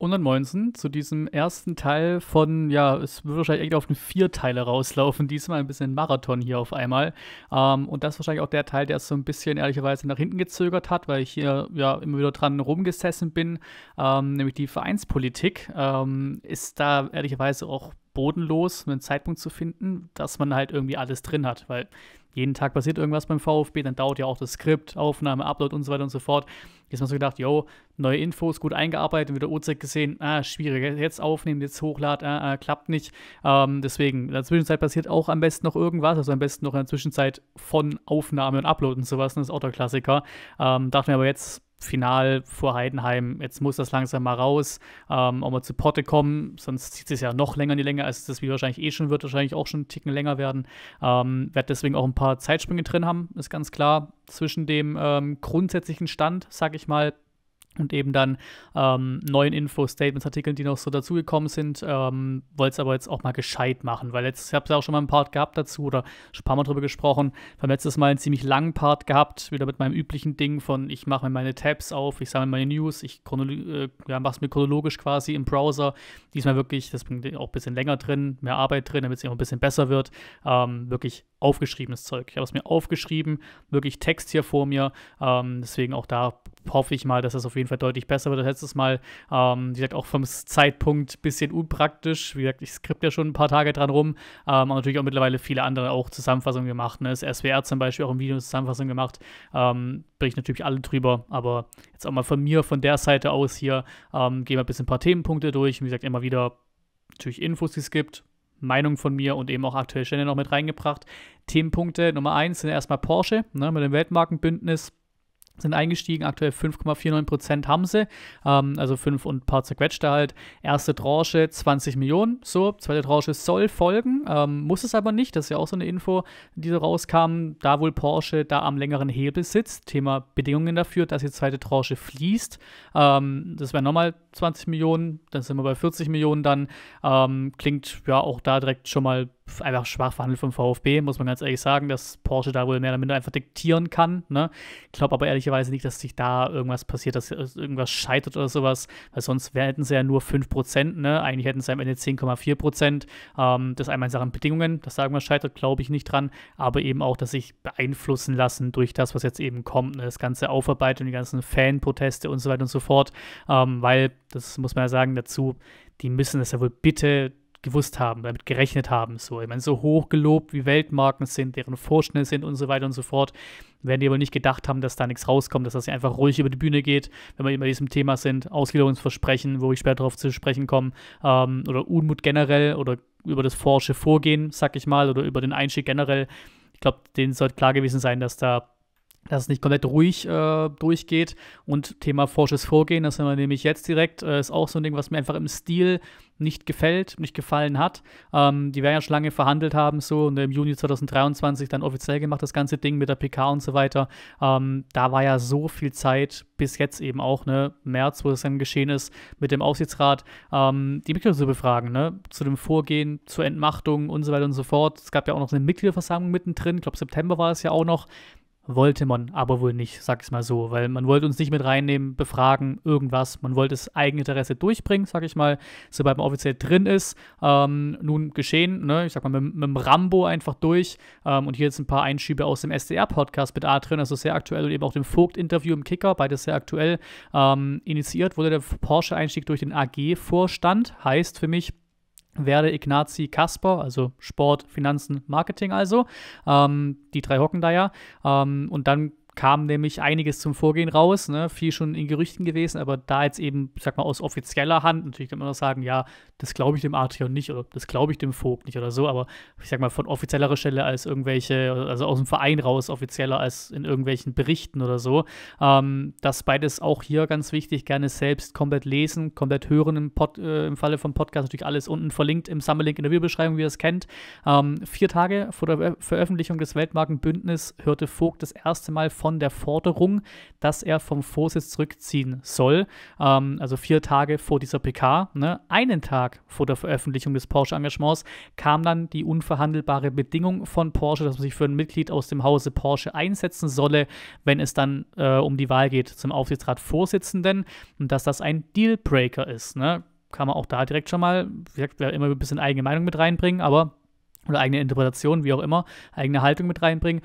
und an Moinsen zu diesem ersten Teil von, ja, es wird wahrscheinlich eigentlich auf den vier Teile rauslaufen, diesmal ein bisschen Marathon hier auf einmal. Ähm, und das ist wahrscheinlich auch der Teil, der es so ein bisschen ehrlicherweise nach hinten gezögert hat, weil ich hier ja immer wieder dran rumgesessen bin. Ähm, nämlich die Vereinspolitik ähm, ist da ehrlicherweise auch bodenlos, einen Zeitpunkt zu finden, dass man halt irgendwie alles drin hat, weil jeden Tag passiert irgendwas beim VfB, dann dauert ja auch das Skript, Aufnahme, Upload und so weiter und so fort. Jetzt haben wir so gedacht, yo, neue Infos, gut eingearbeitet, wieder Uhrzeit gesehen, ah, schwierig, jetzt aufnehmen, jetzt hochladen, ah, ah, klappt nicht. Ähm, deswegen, in der Zwischenzeit passiert auch am besten noch irgendwas, also am besten noch in der Zwischenzeit von Aufnahme und Upload und sowas, ne, das ist auch der Klassiker. Ähm, dachte mir aber jetzt, final vor Heidenheim, jetzt muss das langsam mal raus, ähm, auch mal zu Potte kommen, sonst zieht es ja noch länger in die Länge, als das wie wahrscheinlich eh schon wird, wahrscheinlich auch schon einen Ticken länger werden. Ähm, Werde deswegen auch ein paar Zeitsprünge drin haben, ist ganz klar, zwischen dem ähm, grundsätzlichen Stand, sag ich mal, und eben dann ähm, neuen Infos, Statements, Artikeln, die noch so dazugekommen sind. Ähm, Wollte es aber jetzt auch mal gescheit machen, weil jetzt, ich habe es ja auch schon mal einen Part gehabt dazu oder schon ein paar Mal drüber gesprochen. Beim letztes Mal einen ziemlich langen Part gehabt, wieder mit meinem üblichen Ding von ich mache mir meine Tabs auf, ich sammle meine News, ich äh, ja, mache es mir chronologisch quasi im Browser. Diesmal wirklich, das bringt auch ein bisschen länger drin, mehr Arbeit drin, damit es auch ein bisschen besser wird. Ähm, wirklich aufgeschriebenes Zeug. Ich habe es mir aufgeschrieben, wirklich Text hier vor mir. Ähm, deswegen auch da hoffe ich mal, dass das auf jeden Fall deutlich besser wird als letztes Mal. Ähm, wie gesagt, auch vom Zeitpunkt ein bisschen unpraktisch. Wie gesagt, ich skript ja schon ein paar Tage dran rum. Ähm, aber natürlich auch mittlerweile viele andere auch Zusammenfassungen gemacht. Ne? Das SWR zum Beispiel auch im Video eine Zusammenfassung gemacht. Ähm, ich natürlich alle drüber. Aber jetzt auch mal von mir, von der Seite aus hier, ähm, gehen wir ein bisschen ein paar Themenpunkte durch. Wie gesagt, immer wieder natürlich Infos, die es gibt, Meinung von mir und eben auch aktuelle Stände noch mit reingebracht. Themenpunkte Nummer eins sind erstmal Porsche ne, mit dem Weltmarkenbündnis sind eingestiegen, aktuell 5,49 haben sie, ähm, also 5 und ein paar zerquetschte halt. Erste Tranche 20 Millionen, so, zweite Tranche soll folgen, ähm, muss es aber nicht, das ist ja auch so eine Info, die so rauskam, da wohl Porsche da am längeren Hebel sitzt, Thema Bedingungen dafür, dass die zweite Tranche fließt, ähm, das wären nochmal 20 Millionen, dann sind wir bei 40 Millionen dann, ähm, klingt ja auch da direkt schon mal einfach schwach verhandelt vom VfB, muss man ganz ehrlich sagen, dass Porsche da wohl mehr oder minder einfach diktieren kann. Ne? Ich glaube aber ehrlicherweise nicht, dass sich da irgendwas passiert, dass irgendwas scheitert oder sowas, weil sonst hätten sie ja nur 5%, ne? eigentlich hätten sie am Ende 10,4%. Ähm, das einmal in Sachen Bedingungen, dass da irgendwas scheitert, glaube ich nicht dran, aber eben auch, dass sich beeinflussen lassen durch das, was jetzt eben kommt, ne? das ganze Aufarbeiten, die ganzen Fanproteste und so weiter und so fort, ähm, weil, das muss man ja sagen dazu, die müssen das ja wohl bitte gewusst haben, damit gerechnet haben. So, ich meine, so hoch gelobt wie Weltmarken sind, deren Vorschnitte sind und so weiter und so fort, werden die aber nicht gedacht haben, dass da nichts rauskommt, dass das einfach ruhig über die Bühne geht, wenn wir immer diesem Thema sind, Ausgliederungsversprechen, wo ich später darauf zu sprechen komme, ähm, oder Unmut generell oder über das forsche Vorgehen, sag ich mal, oder über den Einstieg generell. Ich glaube, denen sollte klar gewesen sein, dass da dass es nicht komplett ruhig äh, durchgeht. Und Thema forsches Vorgehen, das haben wir nämlich jetzt direkt, äh, ist auch so ein Ding, was mir einfach im Stil nicht gefällt, nicht gefallen hat. Ähm, die werden ja schon lange verhandelt haben, so und im Juni 2023 dann offiziell gemacht, das ganze Ding mit der PK und so weiter. Ähm, da war ja so viel Zeit, bis jetzt eben auch, ne, März, wo es dann geschehen ist, mit dem Aufsichtsrat, ähm, die Mitglieder zu befragen, ne, zu dem Vorgehen, zur Entmachtung und so weiter und so fort. Es gab ja auch noch eine Mitgliederversammlung mittendrin, ich glaube September war es ja auch noch wollte man aber wohl nicht, sag ich mal so, weil man wollte uns nicht mit reinnehmen, befragen, irgendwas. Man wollte das Eigeninteresse durchbringen, sag ich mal, sobald man offiziell drin ist. Ähm, nun geschehen, ne? ich sag mal, mit, mit dem Rambo einfach durch. Ähm, und hier jetzt ein paar Einschübe aus dem SDR-Podcast mit Adrian, also sehr aktuell und eben auch dem Vogt-Interview im Kicker, beides sehr aktuell. Ähm, initiiert wurde der Porsche-Einstieg durch den AG-Vorstand, heißt für mich, werde Ignazi Kasper, also Sport, Finanzen, Marketing also. Ähm, die drei hocken da ja. Ähm, und dann kam nämlich einiges zum Vorgehen raus, ne? viel schon in Gerüchten gewesen, aber da jetzt eben, ich sag mal, aus offizieller Hand, natürlich kann man auch sagen, ja, das glaube ich dem Archeon nicht oder das glaube ich dem Vogt nicht oder so, aber ich sag mal, von offiziellerer Stelle als irgendwelche, also aus dem Verein raus, offizieller als in irgendwelchen Berichten oder so, ähm, dass beides auch hier ganz wichtig, gerne selbst komplett lesen, komplett hören im, Pod, äh, im Falle vom Podcast, natürlich alles unten verlinkt im Summerlink in der Videobeschreibung, wie ihr es kennt. Ähm, vier Tage vor der Veröffentlichung des Weltmarkenbündnis hörte Vogt das erste Mal von von der Forderung, dass er vom Vorsitz zurückziehen soll. Ähm, also vier Tage vor dieser PK, ne? einen Tag vor der Veröffentlichung des Porsche-Engagements, kam dann die unverhandelbare Bedingung von Porsche, dass man sich für ein Mitglied aus dem Hause Porsche einsetzen solle, wenn es dann äh, um die Wahl geht zum Aufsichtsratsvorsitzenden und dass das ein Dealbreaker ist. Ne? Kann man auch da direkt schon mal, wie gesagt, immer ein bisschen eigene Meinung mit reinbringen, aber oder eigene Interpretation, wie auch immer, eigene Haltung mit reinbringen.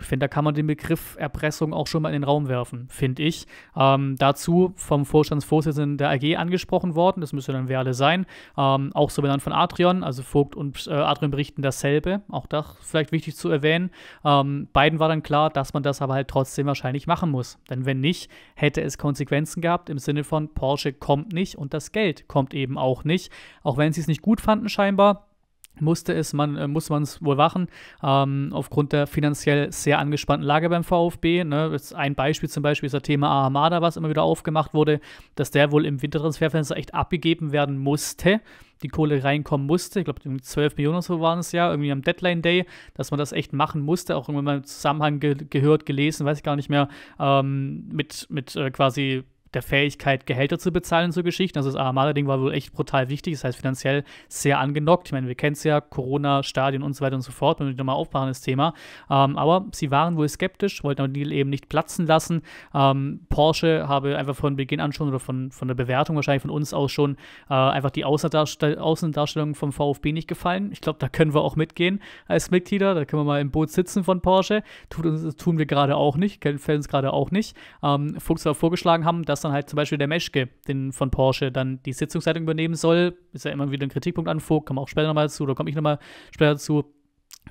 Ich finde, da kann man den Begriff Erpressung auch schon mal in den Raum werfen, finde ich. Ähm, dazu vom Vorstandsvorsitzenden der AG angesprochen worden, das müsste dann alle sein, ähm, auch so benannt von Adrian, also Vogt und äh, Adrian berichten dasselbe, auch das vielleicht wichtig zu erwähnen. Ähm, beiden war dann klar, dass man das aber halt trotzdem wahrscheinlich machen muss, denn wenn nicht, hätte es Konsequenzen gehabt im Sinne von Porsche kommt nicht und das Geld kommt eben auch nicht, auch wenn sie es nicht gut fanden scheinbar musste es, man äh, muss man es wohl machen, ähm, aufgrund der finanziell sehr angespannten Lage beim VfB. Ne? ein Beispiel zum Beispiel ist das Thema Ahamada, was immer wieder aufgemacht wurde, dass der wohl im Wintertransferfenster echt abgegeben werden musste, die Kohle reinkommen musste. Ich glaube, 12 Millionen oder so waren es ja, irgendwie am Deadline Day, dass man das echt machen musste, auch irgendwann mal im Zusammenhang ge gehört, gelesen, weiß ich gar nicht mehr, ähm, mit, mit äh, quasi der Fähigkeit, Gehälter zu bezahlen und so Geschichten. Also das Armada-Ding war wohl echt brutal wichtig, das heißt finanziell sehr angenockt. Ich meine, wir kennen es ja, Corona, Stadion und so weiter und so fort, wenn wir nochmal aufmachen, das Thema. Ähm, aber sie waren wohl skeptisch, wollten aber den Deal eben nicht platzen lassen. Ähm, Porsche habe einfach von Beginn an schon oder von, von der Bewertung wahrscheinlich von uns aus schon äh, einfach die Außendarstellung vom VfB nicht gefallen. Ich glaube, da können wir auch mitgehen als Mitglieder, da können wir mal im Boot sitzen von Porsche. Tut uns, tun wir gerade auch nicht, kennen Fans gerade auch nicht. Ähm, Fuchs war vorgeschlagen haben, dass dann halt zum Beispiel der Meschke, den von Porsche dann die Sitzungsleitung übernehmen soll. Ist ja immer wieder ein Kritikpunkt an Vogt, kommen auch später nochmal dazu oder komme ich nochmal später dazu.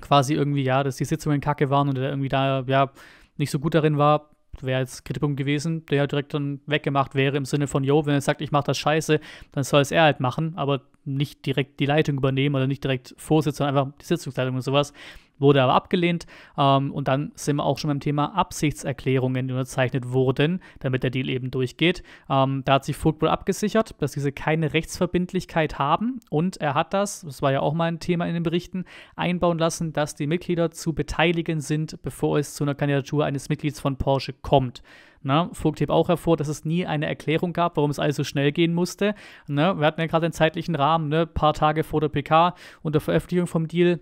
Quasi irgendwie, ja, dass die Sitzungen kacke waren und er irgendwie da, ja, nicht so gut darin war, wäre jetzt Kritikpunkt gewesen, der ja direkt dann weggemacht wäre im Sinne von, jo, wenn er sagt, ich mache das scheiße, dann soll es er halt machen, aber nicht direkt die Leitung übernehmen oder nicht direkt Vorsitz, sondern einfach die Sitzungsleitung und sowas wurde aber abgelehnt. Ähm, und dann sind wir auch schon beim Thema Absichtserklärungen, die unterzeichnet wurden, damit der Deal eben durchgeht. Ähm, da hat sich Football abgesichert, dass diese keine Rechtsverbindlichkeit haben. Und er hat das, das war ja auch mal ein Thema in den Berichten, einbauen lassen, dass die Mitglieder zu beteiligen sind, bevor es zu einer Kandidatur eines Mitglieds von Porsche kommt. Ne? Vogt hebt auch hervor, dass es nie eine Erklärung gab, warum es alles so schnell gehen musste. Ne? Wir hatten ja gerade den zeitlichen Rahmen, ne? ein paar Tage vor der PK und der Veröffentlichung vom Deal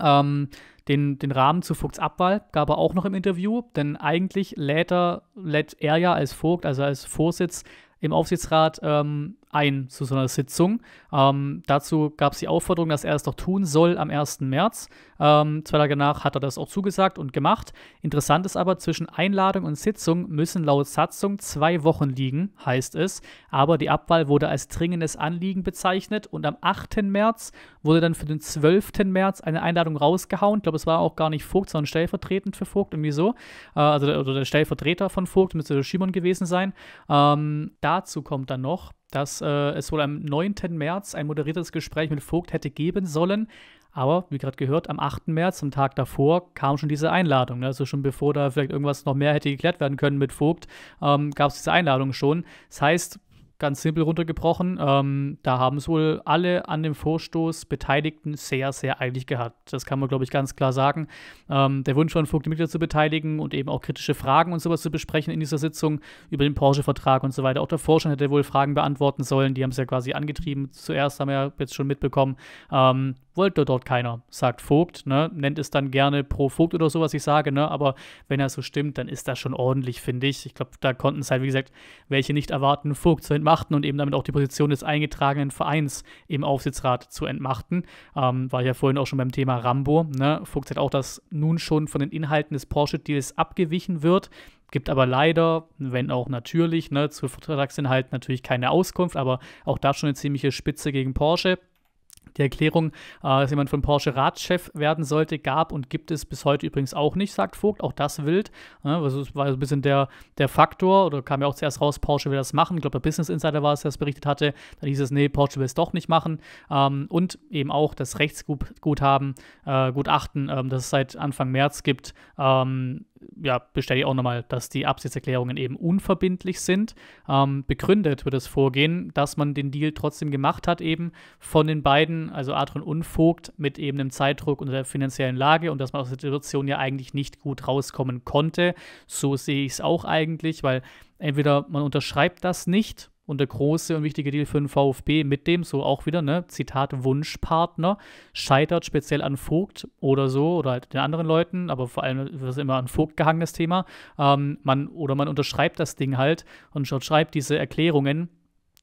ähm, den, den Rahmen zu Vogts Abwahl gab er auch noch im Interview, denn eigentlich lädt er, lädt er ja als Vogt, also als Vorsitz im Aufsichtsrat ähm, ein zu so einer Sitzung. Ähm, dazu gab es die Aufforderung, dass er es doch tun soll am 1. März. Ähm, zwei Tage danach hat er das auch zugesagt und gemacht. Interessant ist aber, zwischen Einladung und Sitzung müssen laut Satzung zwei Wochen liegen, heißt es. Aber die Abwahl wurde als dringendes Anliegen bezeichnet und am 8. März wurde dann für den 12. März eine Einladung rausgehauen. Ich glaube, es war auch gar nicht Vogt, sondern stellvertretend für Vogt, irgendwie so. Äh, also der, oder der Stellvertreter von Vogt müsste der Schimon gewesen sein. Ähm, dazu kommt dann noch, dass äh, es wohl am 9. März ein moderiertes Gespräch mit Vogt hätte geben sollen, aber, wie gerade gehört, am 8. März, am Tag davor, kam schon diese Einladung. Ne? Also schon bevor da vielleicht irgendwas noch mehr hätte geklärt werden können mit Vogt, ähm, gab es diese Einladung schon. Das heißt, ganz simpel runtergebrochen. Ähm, da haben es wohl alle an dem Vorstoß Beteiligten sehr, sehr eilig gehabt. Das kann man, glaube ich, ganz klar sagen. Ähm, der Wunsch von Vogt, die Mitglieder zu beteiligen und eben auch kritische Fragen und sowas zu besprechen in dieser Sitzung über den Porsche-Vertrag und so weiter. Auch der Vorstand hätte wohl Fragen beantworten sollen. Die haben es ja quasi angetrieben. Zuerst haben wir ja jetzt schon mitbekommen. Ähm, wollte dort keiner, sagt Vogt. Ne? Nennt es dann gerne pro Vogt oder so, was ich sage. Ne? Aber wenn er so stimmt, dann ist das schon ordentlich, finde ich. Ich glaube, da konnten es halt, wie gesagt, welche nicht erwarten, Vogt zu entmachten und eben damit auch die Position des eingetragenen Vereins im Aufsichtsrat zu entmachten. Ähm, war ja vorhin auch schon beim Thema Rambo. Ne? Fuchs hat auch, dass nun schon von den Inhalten des Porsche-Deals abgewichen wird. Gibt aber leider, wenn auch natürlich, ne, zu Vertragsinhalten natürlich keine Auskunft, aber auch da schon eine ziemliche Spitze gegen Porsche. Die Erklärung, äh, dass jemand von Porsche Ratschef werden sollte, gab und gibt es bis heute übrigens auch nicht, sagt Vogt. Auch das wild. Ja, also das war so ein bisschen der, der Faktor, oder kam ja auch zuerst raus, Porsche will das machen. Ich glaube, der Business Insider war es, der das berichtet hatte. Da hieß es, nee, Porsche will es doch nicht machen. Ähm, und eben auch das Rechtsgutachten, äh, Gutachten, ähm, das es seit Anfang März gibt, ähm, ja, ich auch nochmal, dass die Absichtserklärungen eben unverbindlich sind. Ähm, begründet wird das Vorgehen, dass man den Deal trotzdem gemacht hat, eben von den beiden, also Adron und Vogt, mit eben einem Zeitdruck und der finanziellen Lage und dass man aus der Situation ja eigentlich nicht gut rauskommen konnte. So sehe ich es auch eigentlich, weil entweder man unterschreibt das nicht und der große und wichtige Deal für den VfB mit dem, so auch wieder, ne, Zitat, Wunschpartner, scheitert speziell an Vogt oder so oder halt den anderen Leuten, aber vor allem das ist immer an Vogt gehangenes Thema. Ähm, man, oder man unterschreibt das Ding halt und schreibt diese Erklärungen.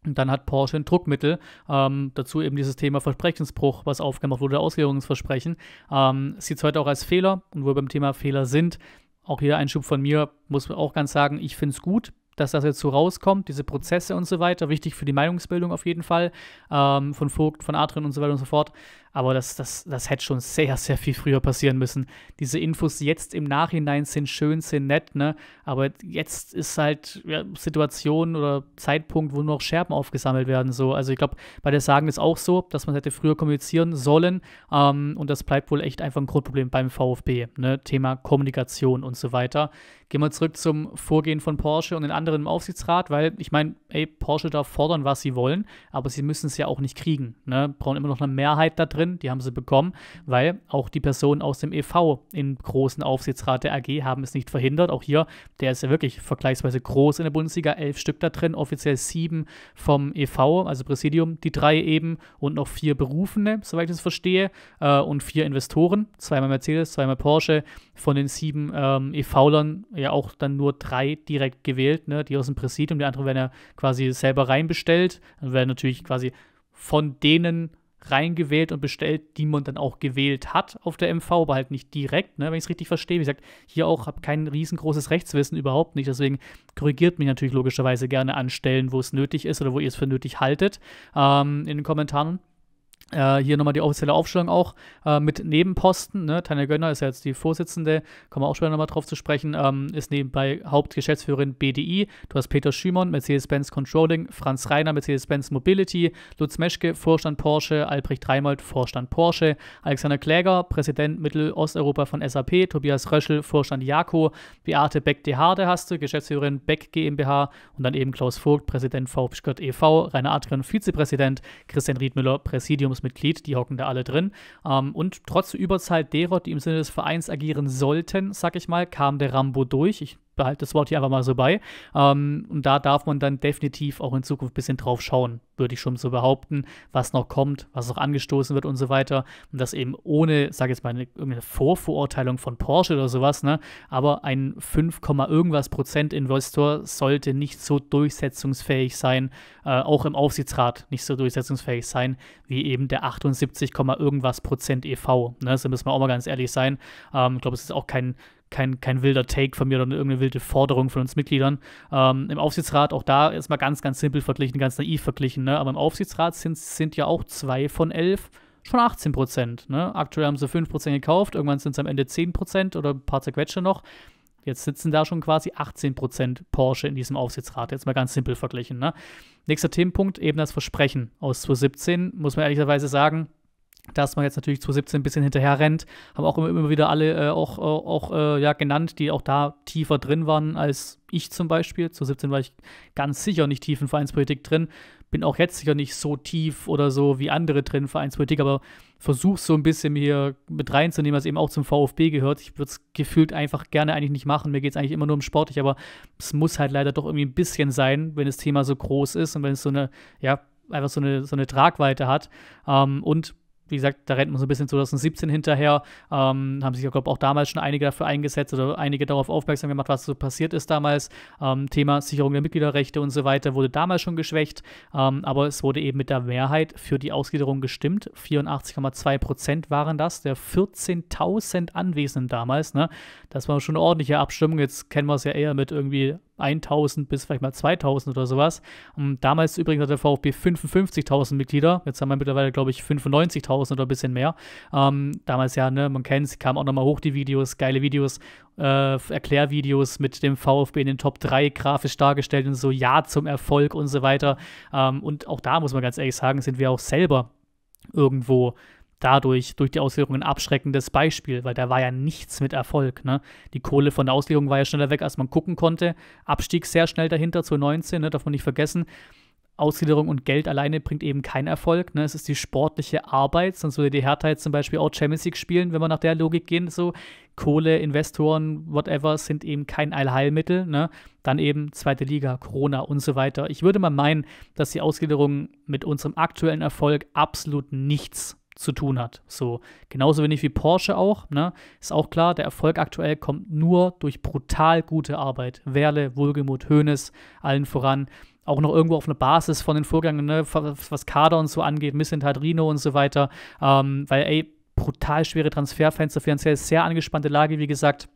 Und dann hat Porsche ein Druckmittel, ähm, dazu eben dieses Thema Versprechensbruch, was aufgemacht wurde, Auslegungsversprechen. Ähm, Sieht es heute auch als Fehler und wo wir beim Thema Fehler sind. Auch hier ein Schub von mir, muss man auch ganz sagen, ich finde es gut, dass das jetzt so rauskommt, diese Prozesse und so weiter, wichtig für die Meinungsbildung auf jeden Fall, ähm, von Vogt, von Adrian und so weiter und so fort. Aber das, das, das hätte schon sehr, sehr viel früher passieren müssen. Diese Infos jetzt im Nachhinein sind schön, sind nett, ne? Aber jetzt ist halt ja, Situation oder Zeitpunkt, wo nur noch Scherben aufgesammelt werden. So. Also ich glaube, bei der Sagen ist auch so, dass man hätte früher kommunizieren sollen. Ähm, und das bleibt wohl echt einfach ein Grundproblem beim VfB. Ne? Thema Kommunikation und so weiter. Gehen wir zurück zum Vorgehen von Porsche und den anderen im Aufsichtsrat, weil ich meine, ey, Porsche darf fordern, was sie wollen, aber sie müssen es ja auch nicht kriegen. Ne? Brauchen immer noch eine Mehrheit da drin drin, die haben sie bekommen, weil auch die Personen aus dem EV im großen Aufsichtsrat der AG haben es nicht verhindert. Auch hier, der ist ja wirklich vergleichsweise groß in der Bundesliga, elf Stück da drin, offiziell sieben vom EV, also Präsidium, die drei eben und noch vier Berufene, soweit ich es verstehe, äh, und vier Investoren, zweimal Mercedes, zweimal Porsche. Von den sieben ähm, EV-Lern ja auch dann nur drei direkt gewählt, ne? die aus dem Präsidium, die anderen werden ja quasi selber reinbestellt, dann werden natürlich quasi von denen reingewählt und bestellt, die man dann auch gewählt hat auf der MV, aber halt nicht direkt, ne, wenn ich es richtig verstehe. Wie gesagt, hier auch habe kein riesengroßes Rechtswissen, überhaupt nicht. Deswegen korrigiert mich natürlich logischerweise gerne an Stellen, wo es nötig ist oder wo ihr es für nötig haltet ähm, in den Kommentaren. Äh, hier nochmal die offizielle Aufstellung auch äh, mit Nebenposten. Ne? Tanja Gönner ist ja jetzt die Vorsitzende, kommen wir auch später nochmal drauf zu sprechen, ähm, ist nebenbei Hauptgeschäftsführerin BDI. Du hast Peter Schümon, Mercedes-Benz Controlling, Franz Reiner, Mercedes-Benz Mobility, Lutz Meschke, Vorstand Porsche, Albrecht Dreimold, Vorstand Porsche, Alexander Kläger, Präsident Mittelosteuropa von SAP, Tobias Röschel, Vorstand JAKO, Beate Beck Harde hast du, Geschäftsführerin Beck GmbH und dann eben Klaus Vogt, Präsident VP e.V., Rainer Adrian, Vizepräsident, Christian Riedmüller, Präsidiums Gründungsmitglied, die hocken da alle drin. Ähm, und trotz Überzahl derer, die im Sinne des Vereins agieren sollten, sag ich mal, kam der Rambo durch. Ich behalte das Wort hier einfach mal so bei. Ähm, und da darf man dann definitiv auch in Zukunft ein bisschen drauf schauen, würde ich schon so behaupten, was noch kommt, was noch angestoßen wird und so weiter. Und das eben ohne, sage jetzt mal, eine, irgendeine Vorverurteilung von Porsche oder sowas, ne? Aber ein 5, irgendwas Prozent Investor sollte nicht so durchsetzungsfähig sein, äh, auch im Aufsichtsrat nicht so durchsetzungsfähig sein, wie eben der 78, irgendwas Prozent e.V. Ne? Da müssen wir auch mal ganz ehrlich sein. Ähm, ich glaube, es ist auch kein kein, kein wilder Take von mir oder irgendeine wilde Forderung von uns Mitgliedern. Ähm, Im Aufsichtsrat auch da mal ganz, ganz simpel verglichen, ganz naiv verglichen. Ne? Aber im Aufsichtsrat sind, sind ja auch zwei von elf schon 18 Prozent. Ne? Aktuell haben sie 5 Prozent gekauft, irgendwann sind es am Ende 10 Prozent oder ein paar zerquetsche noch. Jetzt sitzen da schon quasi 18 Prozent Porsche in diesem Aufsichtsrat. Jetzt mal ganz simpel verglichen. Ne? Nächster Themenpunkt, eben das Versprechen aus 2017. Muss man ehrlicherweise sagen, dass man jetzt natürlich 2017 ein bisschen hinterher rennt. Haben auch immer, immer wieder alle äh, auch, äh, auch äh, ja, genannt, die auch da tiefer drin waren als ich zum Beispiel. 2017 war ich ganz sicher nicht tief in Vereinspolitik drin. Bin auch jetzt sicher nicht so tief oder so wie andere drin in Vereinspolitik, aber versuche so ein bisschen hier mit reinzunehmen, was eben auch zum VfB gehört. Ich würde es gefühlt einfach gerne eigentlich nicht machen. Mir geht es eigentlich immer nur um sportlich, aber es muss halt leider doch irgendwie ein bisschen sein, wenn das Thema so groß ist und wenn es so eine, ja, einfach so eine, so eine Tragweite hat. Ähm, und wie gesagt, da rennt man so ein bisschen 2017 hinterher. Ähm, haben sich, glaube ich, auch damals schon einige dafür eingesetzt oder einige darauf aufmerksam gemacht, was so passiert ist damals. Ähm, Thema Sicherung der Mitgliederrechte und so weiter wurde damals schon geschwächt, ähm, aber es wurde eben mit der Mehrheit für die Ausgliederung gestimmt. 84,2 Prozent waren das, der 14.000 Anwesenden damals. Ne? Das war schon eine ordentliche Abstimmung. Jetzt kennen wir es ja eher mit irgendwie 1000 bis vielleicht mal 2000 oder sowas. Und damals übrigens hat der VfB 55.000 Mitglieder. Jetzt haben wir mittlerweile, glaube ich, 95.000 oder ein bisschen mehr. Ähm, damals ja, ne, man kennt es, kamen auch nochmal hoch die Videos, geile Videos, äh, Erklärvideos mit dem VfB in den Top 3 grafisch dargestellt und so, ja zum Erfolg und so weiter. Ähm, und auch da muss man ganz ehrlich sagen, sind wir auch selber irgendwo dadurch durch die Auslegung ein abschreckendes Beispiel, weil da war ja nichts mit Erfolg. Ne? Die Kohle von der Auslegung war ja schneller weg, als man gucken konnte. Abstieg sehr schnell dahinter zu 19, ne? darf man nicht vergessen. Ausgliederung und Geld alleine bringt eben keinen Erfolg. Ne? Es ist die sportliche Arbeit, sonst würde die Hertha jetzt zum Beispiel auch Champions League spielen, wenn wir nach der Logik gehen. So Kohle, Investoren, whatever sind eben kein Allheilmittel. Ne? Dann eben zweite Liga, Corona und so weiter. Ich würde mal meinen, dass die Ausgliederung mit unserem aktuellen Erfolg absolut nichts zu tun hat. So, genauso wenig wie Porsche auch, ne? Ist auch klar, der Erfolg aktuell kommt nur durch brutal gute Arbeit. Werle, Wohlgemut, Hoeneß, allen voran. Auch noch irgendwo auf einer Basis von den Vorgängen, ne? was Kader und so angeht, Missentat, Rino und so weiter. Ähm, weil, ey, brutal schwere Transferfenster, finanziell sehr angespannte Lage, wie gesagt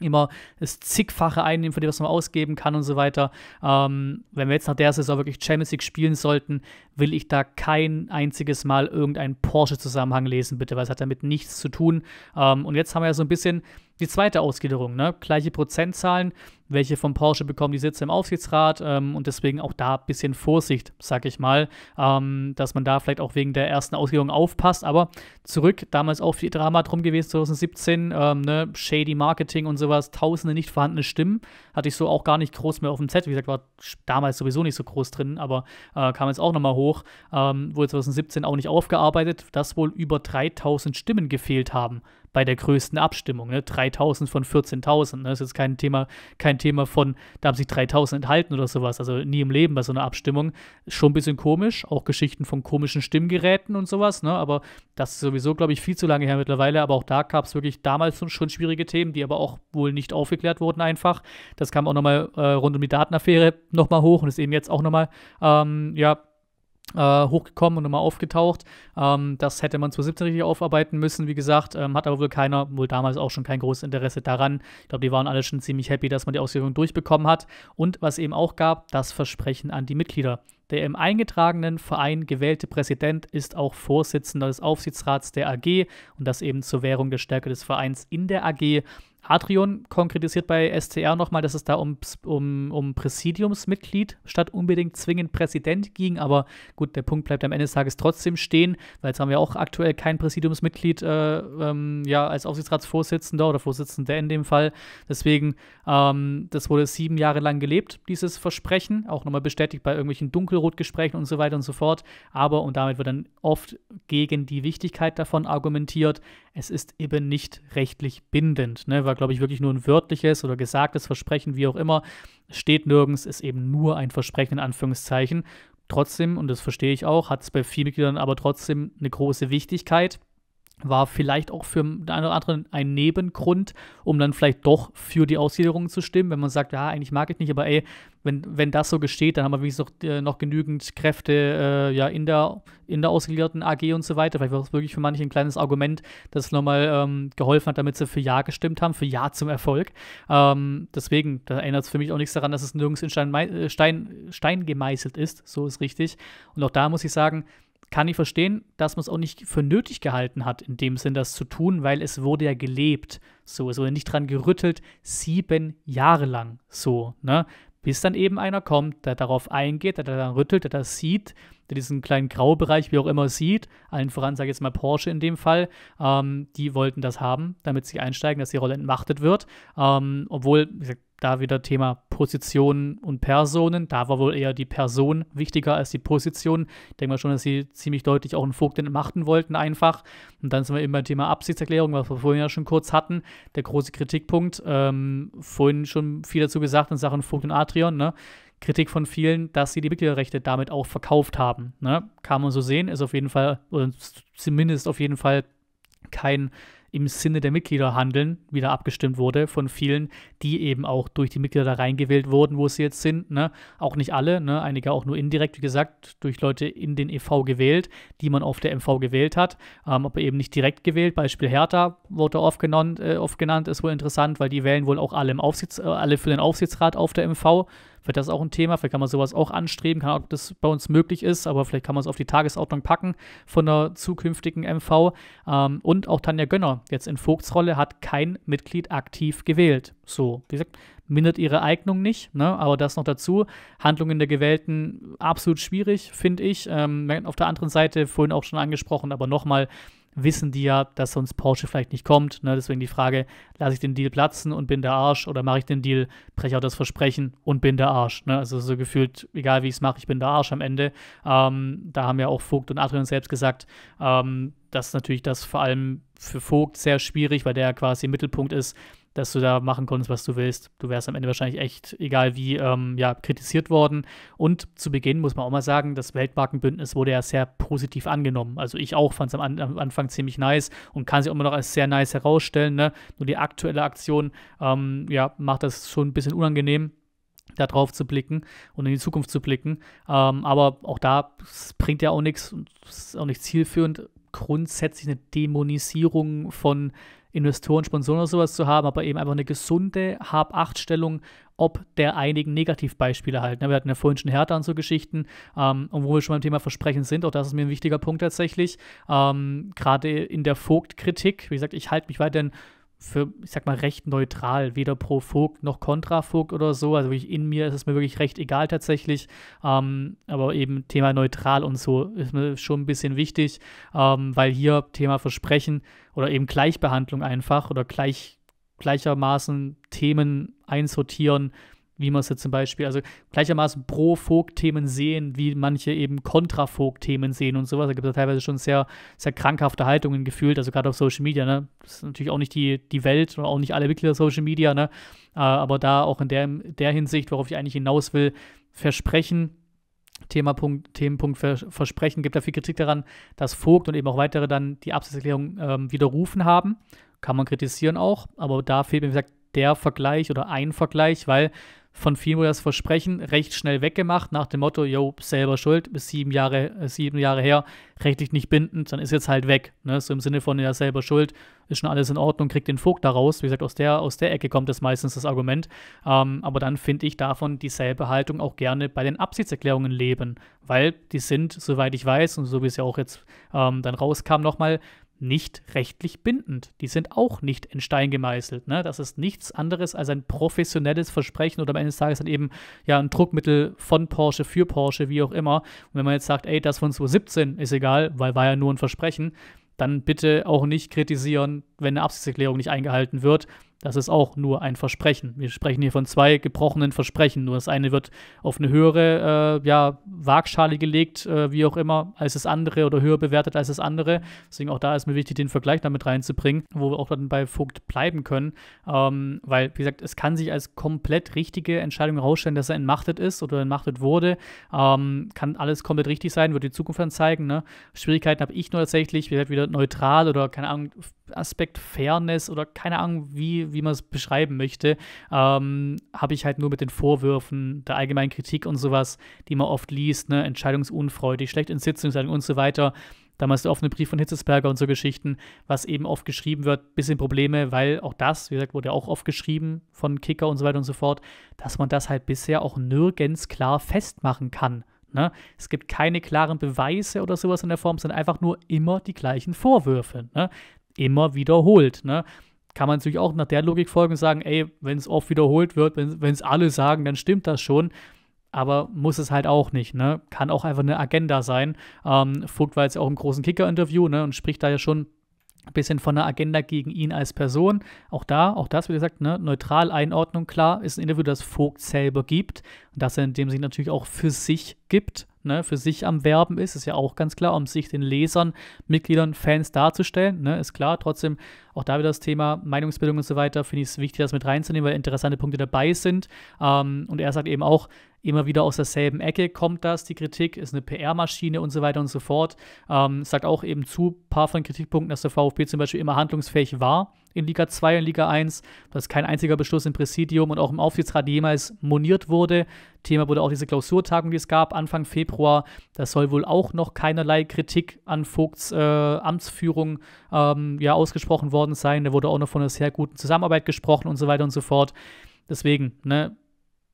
immer das zigfache einnehmen, von dem, was man ausgeben kann und so weiter. Ähm, wenn wir jetzt nach der Saison wirklich Champions League spielen sollten, will ich da kein einziges Mal irgendeinen Porsche-Zusammenhang lesen, bitte, weil es hat damit nichts zu tun. Ähm, und jetzt haben wir ja so ein bisschen die zweite Ausgliederung, ne? Gleiche Prozentzahlen, welche von Porsche bekommen die Sitze im Aufsichtsrat ähm, und deswegen auch da ein bisschen Vorsicht, sag ich mal, ähm, dass man da vielleicht auch wegen der ersten Ausgliederung aufpasst. Aber zurück, damals auch viel Drama drum gewesen, 2017, ähm, ne? Shady Marketing und sowas, tausende nicht vorhandene Stimmen, hatte ich so auch gar nicht groß mehr auf dem Zettel. Wie gesagt, war damals sowieso nicht so groß drin, aber äh, kam jetzt auch nochmal hoch hoch, ähm, wurde 2017 auch nicht aufgearbeitet, dass wohl über 3000 Stimmen gefehlt haben bei der größten Abstimmung. Ne? 3000 von 14.000. Ne? Das ist jetzt kein Thema, kein Thema von, da haben sich 3000 enthalten oder sowas. Also nie im Leben bei so einer Abstimmung. Schon ein bisschen komisch. Auch Geschichten von komischen Stimmgeräten und sowas. Ne? Aber das ist sowieso, glaube ich, viel zu lange her mittlerweile. Aber auch da gab es wirklich damals schon schwierige Themen, die aber auch wohl nicht aufgeklärt wurden einfach. Das kam auch nochmal äh, rund um die Datenaffäre nochmal hoch und ist eben jetzt auch nochmal, ähm, ja, äh, hochgekommen und nochmal aufgetaucht. Ähm, das hätte man 2017 richtig aufarbeiten müssen, wie gesagt, ähm, hat aber wohl keiner, wohl damals auch schon kein großes Interesse daran. Ich glaube, die waren alle schon ziemlich happy, dass man die Ausführung durchbekommen hat. Und was eben auch gab, das Versprechen an die Mitglieder. Der im eingetragenen Verein gewählte Präsident ist auch Vorsitzender des Aufsichtsrats der AG und das eben zur Währung der Stärke des Vereins in der AG. Adrian konkretisiert bei STR nochmal, dass es da um, um, um Präsidiumsmitglied statt unbedingt zwingend Präsident ging. Aber gut, der Punkt bleibt am Ende des Tages trotzdem stehen, weil jetzt haben wir auch aktuell kein Präsidiumsmitglied äh, ähm, ja, als Aufsichtsratsvorsitzender oder Vorsitzender in dem Fall. Deswegen, ähm, das wurde sieben Jahre lang gelebt, dieses Versprechen. Auch nochmal bestätigt bei irgendwelchen Dunkelrotgesprächen und so weiter und so fort. Aber, und damit wird dann oft gegen die Wichtigkeit davon argumentiert, es ist eben nicht rechtlich bindend. Ne? Weil war, glaube ich, wirklich nur ein wörtliches oder gesagtes Versprechen, wie auch immer. Steht nirgends, ist eben nur ein Versprechen in Anführungszeichen. Trotzdem, und das verstehe ich auch, hat es bei vielen Mitgliedern aber trotzdem eine große Wichtigkeit war vielleicht auch für den einen oder anderen ein Nebengrund, um dann vielleicht doch für die Ausgliederung zu stimmen, wenn man sagt, ja, eigentlich mag ich nicht, aber ey, wenn, wenn das so gesteht, dann haben wir wenigstens noch, äh, noch genügend Kräfte äh, ja, in, der, in der ausgegliederten AG und so weiter. Vielleicht war das wirklich für manche ein kleines Argument, das nochmal ähm, geholfen hat, damit sie für Ja gestimmt haben, für Ja zum Erfolg. Ähm, deswegen, da erinnert es für mich auch nichts daran, dass es nirgends in Stein, äh, Stein, Stein gemeißelt ist. So ist richtig. Und auch da muss ich sagen, kann ich verstehen, dass man es auch nicht für nötig gehalten hat, in dem Sinn das zu tun, weil es wurde ja gelebt. So, es wurde nicht dran gerüttelt, sieben Jahre lang so, ne? Bis dann eben einer kommt, der darauf eingeht, der daran rüttelt, der das sieht, der diesen kleinen Graubereich, wie auch immer, sieht. Allen voran, sage ich jetzt mal Porsche in dem Fall, ähm, die wollten das haben, damit sie einsteigen, dass die Rolle entmachtet wird. Ähm, obwohl, wie gesagt, da wieder Thema Positionen und Personen. Da war wohl eher die Person wichtiger als die Position. Ich denke mal schon, dass sie ziemlich deutlich auch einen Vogt entmachten wollten, einfach. Und dann sind wir eben beim Thema Absichtserklärung, was wir vorhin ja schon kurz hatten. Der große Kritikpunkt. Ähm, vorhin schon viel dazu gesagt in Sachen Vogt und Atrion. Ne? Kritik von vielen, dass sie die Mitgliederrechte damit auch verkauft haben. Ne? Kann man so sehen, ist auf jeden Fall, oder zumindest auf jeden Fall kein im Sinne der Mitglieder handeln, wieder abgestimmt wurde von vielen, die eben auch durch die Mitglieder da reingewählt wurden, wo sie jetzt sind. Ne? Auch nicht alle, ne? einige auch nur indirekt, wie gesagt, durch Leute in den EV gewählt, die man auf der MV gewählt hat, ähm, aber eben nicht direkt gewählt. Beispiel Hertha wurde oft genannt, äh, oft genannt, ist wohl interessant, weil die wählen wohl auch alle, im Aufsichts, äh, alle für den Aufsichtsrat auf der MV. Vielleicht das ist auch ein Thema, vielleicht kann man sowas auch anstreben, keine Ahnung, ob das bei uns möglich ist, aber vielleicht kann man es auf die Tagesordnung packen von der zukünftigen MV. Ähm, und auch Tanja Gönner, jetzt in Vogtsrolle, hat kein Mitglied aktiv gewählt. So, wie gesagt, mindert ihre Eignung nicht, ne? aber das noch dazu. Handlungen der Gewählten absolut schwierig, finde ich. Ähm, auf der anderen Seite, vorhin auch schon angesprochen, aber nochmal, wissen die ja, dass sonst Porsche vielleicht nicht kommt. Ne? Deswegen die Frage, lasse ich den Deal platzen und bin der Arsch oder mache ich den Deal, breche auch das Versprechen und bin der Arsch. Ne? Also so gefühlt, egal wie ich es mache, ich bin der Arsch am Ende. Ähm, da haben ja auch Vogt und Adrian selbst gesagt, ähm, dass natürlich das vor allem für Vogt sehr schwierig, weil der ja quasi im Mittelpunkt ist, dass du da machen konntest, was du willst. Du wärst am Ende wahrscheinlich echt, egal wie, ähm, ja, kritisiert worden. Und zu Beginn muss man auch mal sagen, das Weltmarkenbündnis wurde ja sehr positiv angenommen. Also ich auch fand es am, am, Anfang ziemlich nice und kann sich auch immer noch als sehr nice herausstellen. Ne? Nur die aktuelle Aktion ähm, ja, macht das schon ein bisschen unangenehm da drauf zu blicken und in die Zukunft zu blicken. Ähm, aber auch da bringt ja auch nichts und ist auch nicht zielführend, grundsätzlich eine Dämonisierung von Investoren, Sponsoren oder sowas zu haben, aber eben einfach eine gesunde Hab-Acht-Stellung, ob der einigen Negativbeispiele halt. Ne? Wir hatten ja vorhin schon Härte an so Geschichten, ähm, und wo wir schon beim Thema Versprechen sind, auch das ist mir ein wichtiger Punkt tatsächlich. Ähm, Gerade in der Vogt-Kritik, wie gesagt, ich halte mich weiterhin für, ich sag mal, recht neutral, weder pro Vogt noch kontra Vogt oder so. Also wirklich in mir ist es mir wirklich recht egal tatsächlich. Ähm, aber eben Thema neutral und so ist mir schon ein bisschen wichtig, ähm, weil hier Thema Versprechen oder eben Gleichbehandlung einfach oder gleich, gleichermaßen Themen einsortieren, wie man es jetzt zum Beispiel, also gleichermaßen pro Vogt-Themen sehen, wie manche eben kontra Vogt-Themen sehen und sowas. Da gibt es teilweise schon sehr, sehr krankhafte Haltungen gefühlt, also gerade auf Social Media. Ne? Das ist natürlich auch nicht die, die Welt und auch nicht alle Mitglieder Social Media, ne? Äh, aber da auch in der, der Hinsicht, worauf ich eigentlich hinaus will, Versprechen, Themapunkt, Themenpunkt Versprechen, gibt da viel Kritik daran, dass Vogt und eben auch weitere dann die Absichtserklärung ähm, widerrufen haben. Kann man kritisieren auch, aber da fehlt mir, wie gesagt, der Vergleich oder ein Vergleich, weil von Fimbrias Versprechen recht schnell weggemacht, nach dem Motto, yo, selber schuld, bis sieben Jahre, äh, sieben Jahre her, rechtlich nicht bindend, dann ist jetzt halt weg. Ne? So im Sinne von, ja, selber schuld, ist schon alles in Ordnung, kriegt den Vogt da raus. Wie gesagt, aus der, aus der Ecke kommt das meistens das Argument. Ähm, aber dann finde ich davon dieselbe Haltung auch gerne bei den Absichtserklärungen leben, weil die sind, soweit ich weiß, und so wie es ja auch jetzt ähm, dann rauskam nochmal, nicht rechtlich bindend. Die sind auch nicht in Stein gemeißelt. Ne? Das ist nichts anderes als ein professionelles Versprechen oder am Ende des Tages dann eben ja ein Druckmittel von Porsche für Porsche, wie auch immer. Und wenn man jetzt sagt, ey, das von 2017 ist egal, weil war ja nur ein Versprechen, dann bitte auch nicht kritisieren, wenn eine Absichtserklärung nicht eingehalten wird. Das ist auch nur ein Versprechen. Wir sprechen hier von zwei gebrochenen Versprechen. Nur das eine wird auf eine höhere äh, ja, Waagschale gelegt, äh, wie auch immer, als das andere oder höher bewertet als das andere. Deswegen auch da ist mir wichtig, den Vergleich damit reinzubringen, wo wir auch dann bei Vogt bleiben können. Ähm, weil, wie gesagt, es kann sich als komplett richtige Entscheidung herausstellen, dass er entmachtet ist oder entmachtet wurde. Ähm, kann alles komplett richtig sein, wird die Zukunft dann zeigen. Ne? Schwierigkeiten habe ich nur tatsächlich, wie gesagt, wieder neutral oder keine Ahnung, Aspekt Fairness oder keine Ahnung, wie, wie man es beschreiben möchte, ähm, habe ich halt nur mit den Vorwürfen der allgemeinen Kritik und sowas, die man oft liest, ne, Entscheidungsunfreudig, schlecht in Sitzungsleitung und so weiter. Damals der offene Brief von Hitzesberger und so Geschichten, was eben oft geschrieben wird, bisschen Probleme, weil auch das, wie gesagt, wurde ja auch oft geschrieben von Kicker und so weiter und so fort, dass man das halt bisher auch nirgends klar festmachen kann. Ne? Es gibt keine klaren Beweise oder sowas in der Form, es sind einfach nur immer die gleichen Vorwürfe. Ne? immer wiederholt. Ne? Kann man natürlich auch nach der Logik folgen und sagen, ey, wenn es oft wiederholt wird, wenn es alle sagen, dann stimmt das schon. Aber muss es halt auch nicht, ne? Kann auch einfach eine Agenda sein. Ähm, Vogt war jetzt auch im großen Kicker-Interview, ne? Und spricht da ja schon ein bisschen von einer Agenda gegen ihn als Person. Auch da, auch das, wie gesagt, ne, neutral Einordnung, klar, ist ein Interview, das Vogt selber gibt und das er in dem sich natürlich auch für sich gibt ne, für sich am Werben ist, ist ja auch ganz klar, um sich den Lesern, Mitgliedern, Fans darzustellen, ne, ist klar. Trotzdem auch da wieder das Thema Meinungsbildung und so weiter, finde ich es wichtig, das mit reinzunehmen, weil interessante Punkte dabei sind. Ähm, und er sagt eben auch, Immer wieder aus derselben Ecke kommt das, die Kritik, ist eine PR-Maschine und so weiter und so fort. Ähm, sagt auch eben zu, ein paar von Kritikpunkten, dass der VfB zum Beispiel immer handlungsfähig war in Liga 2 und Liga 1, dass kein einziger Beschluss im Präsidium und auch im Aufsichtsrat jemals moniert wurde. Thema wurde auch diese Klausurtagung, die es gab Anfang Februar. Da soll wohl auch noch keinerlei Kritik an Vogts äh, Amtsführung ähm, ja, ausgesprochen worden sein. Da wurde auch noch von einer sehr guten Zusammenarbeit gesprochen und so weiter und so fort. Deswegen, ne,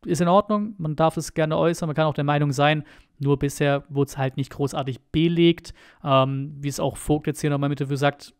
ist in Ordnung, man darf es gerne äußern, man kann auch der Meinung sein, nur bisher wurde es halt nicht großartig belegt. Ähm, wie es auch Vogt jetzt hier nochmal mit dafür sagt,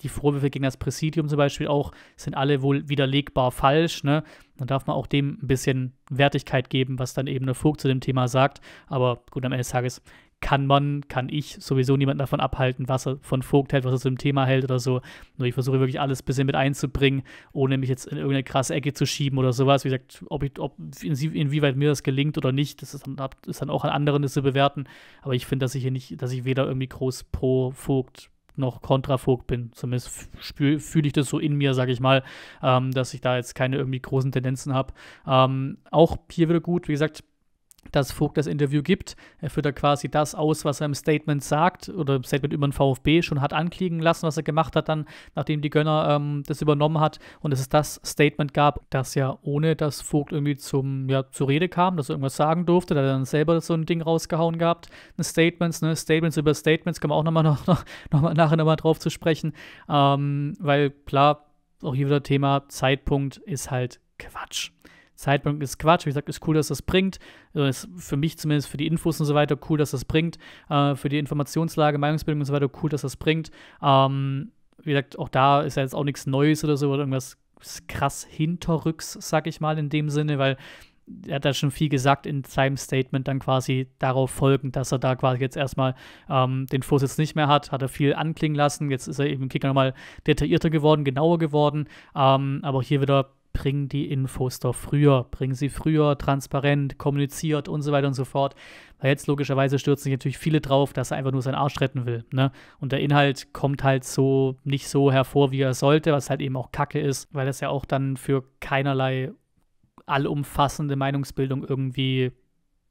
die Vorwürfe gegen das Präsidium zum Beispiel auch sind alle wohl widerlegbar falsch. Ne? Dann darf man auch dem ein bisschen Wertigkeit geben, was dann eben der Vogt zu dem Thema sagt. Aber gut, am Ende des Tages kann man, kann ich sowieso niemanden davon abhalten, was er von Vogt hält, was er zu dem Thema hält oder so. Nur ich versuche wirklich alles ein bisschen mit einzubringen, ohne mich jetzt in irgendeine krasse Ecke zu schieben oder sowas. Wie gesagt, ob ich, ob, inwieweit mir das gelingt oder nicht, das ist dann, ist dann auch an anderen das zu bewerten. Aber ich finde, dass ich hier nicht, dass ich weder irgendwie groß pro Vogt noch kontra Vogt bin. Zumindest fühle ich das so in mir, sage ich mal, ähm, dass ich da jetzt keine irgendwie großen Tendenzen habe. Ähm, auch hier wieder gut, wie gesagt, dass Vogt das Interview gibt. Er führt da quasi das aus, was er im Statement sagt oder im Statement über den VfB schon hat ankliegen lassen, was er gemacht hat dann, nachdem die Gönner ähm, das übernommen hat und dass es das Statement gab, das ja ohne, dass Vogt irgendwie zum, ja, zur Rede kam, dass er irgendwas sagen durfte, da hat er dann selber so ein Ding rausgehauen gehabt, ein Statements, ne, Statements über Statements, kann man auch nochmal noch, noch, noch mal nachher nochmal drauf zu sprechen, ähm, weil klar, auch hier wieder Thema Zeitpunkt ist halt Quatsch. Zeitpunkt ist Quatsch. Wie gesagt, ist cool, dass das bringt. Also ist für mich zumindest, für die Infos und so weiter, cool, dass das bringt. Äh, für die Informationslage, Meinungsbildung und so weiter, cool, dass das bringt. Ähm, wie gesagt, auch da ist ja jetzt auch nichts Neues oder so oder irgendwas krass hinterrücks, sag ich mal, in dem Sinne, weil er hat da schon viel gesagt in seinem Statement dann quasi darauf folgend, dass er da quasi jetzt erstmal ähm, den Vorsitz nicht mehr hat, hat er viel anklingen lassen. Jetzt ist er eben im Kicker nochmal detaillierter geworden, genauer geworden. Ähm, aber auch hier wieder bringen die Infos doch früher, bringen sie früher, transparent, kommuniziert und so weiter und so fort. Weil jetzt logischerweise stürzen sich natürlich viele drauf, dass er einfach nur seinen Arsch retten will. Ne? Und der Inhalt kommt halt so nicht so hervor, wie er sollte, was halt eben auch Kacke ist, weil das ja auch dann für keinerlei allumfassende Meinungsbildung irgendwie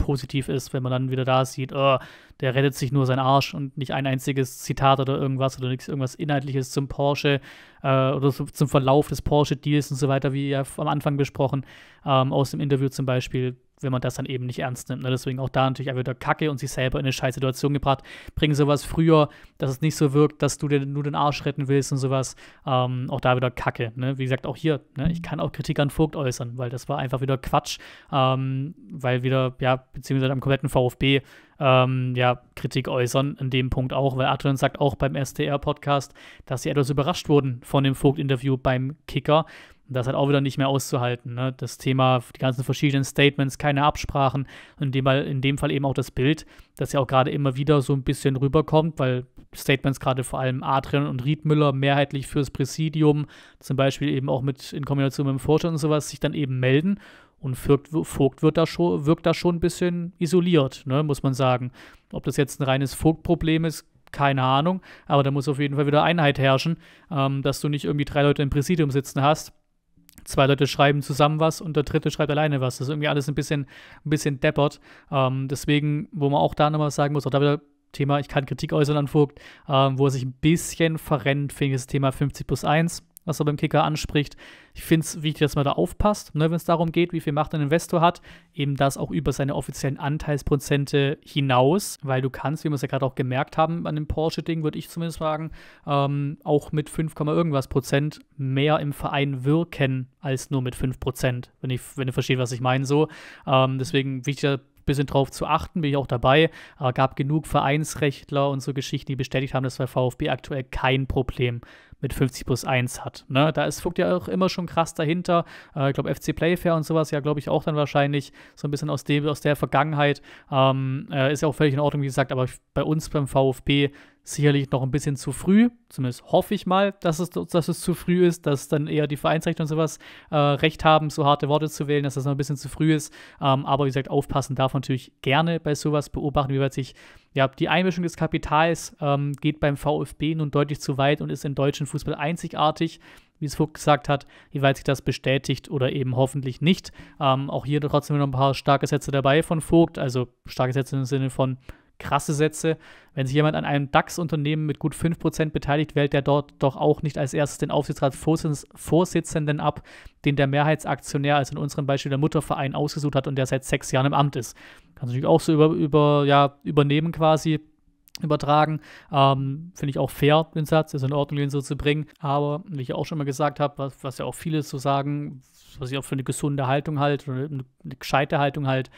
positiv ist, wenn man dann wieder da sieht, oh, der rettet sich nur seinen Arsch und nicht ein einziges Zitat oder irgendwas oder nichts, irgendwas Inhaltliches zum Porsche äh, oder zum Verlauf des Porsche-Deals und so weiter, wie ja am Anfang besprochen, ähm, aus dem Interview zum Beispiel wenn man das dann eben nicht ernst nimmt. Ne? Deswegen auch da natürlich einfach wieder Kacke und sich selber in eine scheiß Situation gebracht. Bring sowas früher, dass es nicht so wirkt, dass du dir nur den Arsch retten willst und sowas. Ähm, auch da wieder Kacke. Ne? Wie gesagt, auch hier, ne? ich kann auch Kritik an Vogt äußern, weil das war einfach wieder Quatsch, ähm, weil wieder, ja, beziehungsweise am kompletten VfB ähm, ja, Kritik äußern, in dem Punkt auch, weil Adrian sagt auch beim STR-Podcast, dass sie etwas überrascht wurden von dem Vogt-Interview beim Kicker, und das halt auch wieder nicht mehr auszuhalten. Ne? Das Thema, die ganzen verschiedenen Statements, keine Absprachen und in dem, Fall, in dem Fall eben auch das Bild, das ja auch gerade immer wieder so ein bisschen rüberkommt, weil Statements gerade vor allem Adrian und Riedmüller mehrheitlich fürs Präsidium, zum Beispiel eben auch mit in Kombination mit dem Vorstand und sowas, sich dann eben melden. Und Vogt, wird da schon, wirkt da schon ein bisschen isoliert, ne? muss man sagen. Ob das jetzt ein reines Vogt-Problem ist, keine Ahnung, aber da muss auf jeden Fall wieder Einheit herrschen, ähm, dass du nicht irgendwie drei Leute im Präsidium sitzen hast, zwei Leute schreiben zusammen was und der dritte schreibt alleine was. Das ist irgendwie alles ein bisschen, ein bisschen deppert. Ähm, deswegen, wo man auch da nochmal sagen muss, auch da wieder Thema, ich kann Kritik äußern an Vogt, ähm, wo er sich ein bisschen verrennt, finde ich das Thema 50 plus 1 was er beim Kicker anspricht. Ich finde es wichtig, dass man da aufpasst, ne, wenn es darum geht, wie viel Macht ein Investor hat. Eben das auch über seine offiziellen Anteilsprozente hinaus, weil du kannst, wie wir es ja gerade auch gemerkt haben an dem Porsche-Ding, würde ich zumindest sagen, ähm, auch mit 5, irgendwas Prozent mehr im Verein wirken als nur mit 5 Prozent, wenn, ich, wenn ihr versteht, was ich meine so. Ähm, deswegen wichtiger bisschen drauf zu achten, bin ich auch dabei. Aber gab genug Vereinsrechtler und so Geschichten, die bestätigt haben, dass bei VfB aktuell kein Problem mit 50 plus 1 hat. Ne? Da ist Vogt ja auch immer schon krass dahinter. Äh, ich glaube, FC Playfair und sowas, ja, glaube ich, auch dann wahrscheinlich so ein bisschen aus, dem, aus der Vergangenheit. Ähm, äh, ist ja auch völlig in Ordnung, wie gesagt, aber bei uns beim VfB sicherlich noch ein bisschen zu früh. Zumindest hoffe ich mal, dass es, dass es zu früh ist, dass dann eher die Vereinsrechte und sowas äh, recht haben, so harte Worte zu wählen, dass das noch ein bisschen zu früh ist. Ähm, aber wie gesagt, aufpassen darf man natürlich gerne bei sowas beobachten, wie weit sich ja, die Einmischung des Kapitals ähm, geht beim VfB nun deutlich zu weit und ist im deutschen Fußball einzigartig, wie es Vogt gesagt hat, wie weit sich das bestätigt oder eben hoffentlich nicht. Ähm, auch hier trotzdem noch ein paar starke Sätze dabei von Vogt, also starke Sätze im Sinne von krasse Sätze. Wenn sich jemand an einem DAX-Unternehmen mit gut 5% beteiligt, wählt er dort doch auch nicht als erstes den Aufsichtsratsvorsitzenden ab, den der Mehrheitsaktionär, also in unserem Beispiel der Mutterverein, ausgesucht hat und der seit sechs Jahren im Amt ist. Kannst du natürlich auch so über, über, ja, übernehmen quasi übertragen. Ähm, Finde ich auch fair, den Satz, ist in Ordnung, den so zu bringen. Aber, wie ich auch schon mal gesagt habe, was, was, ja auch viele so sagen, was ich auch für eine gesunde Haltung halt, oder eine, eine gescheite Haltung halt,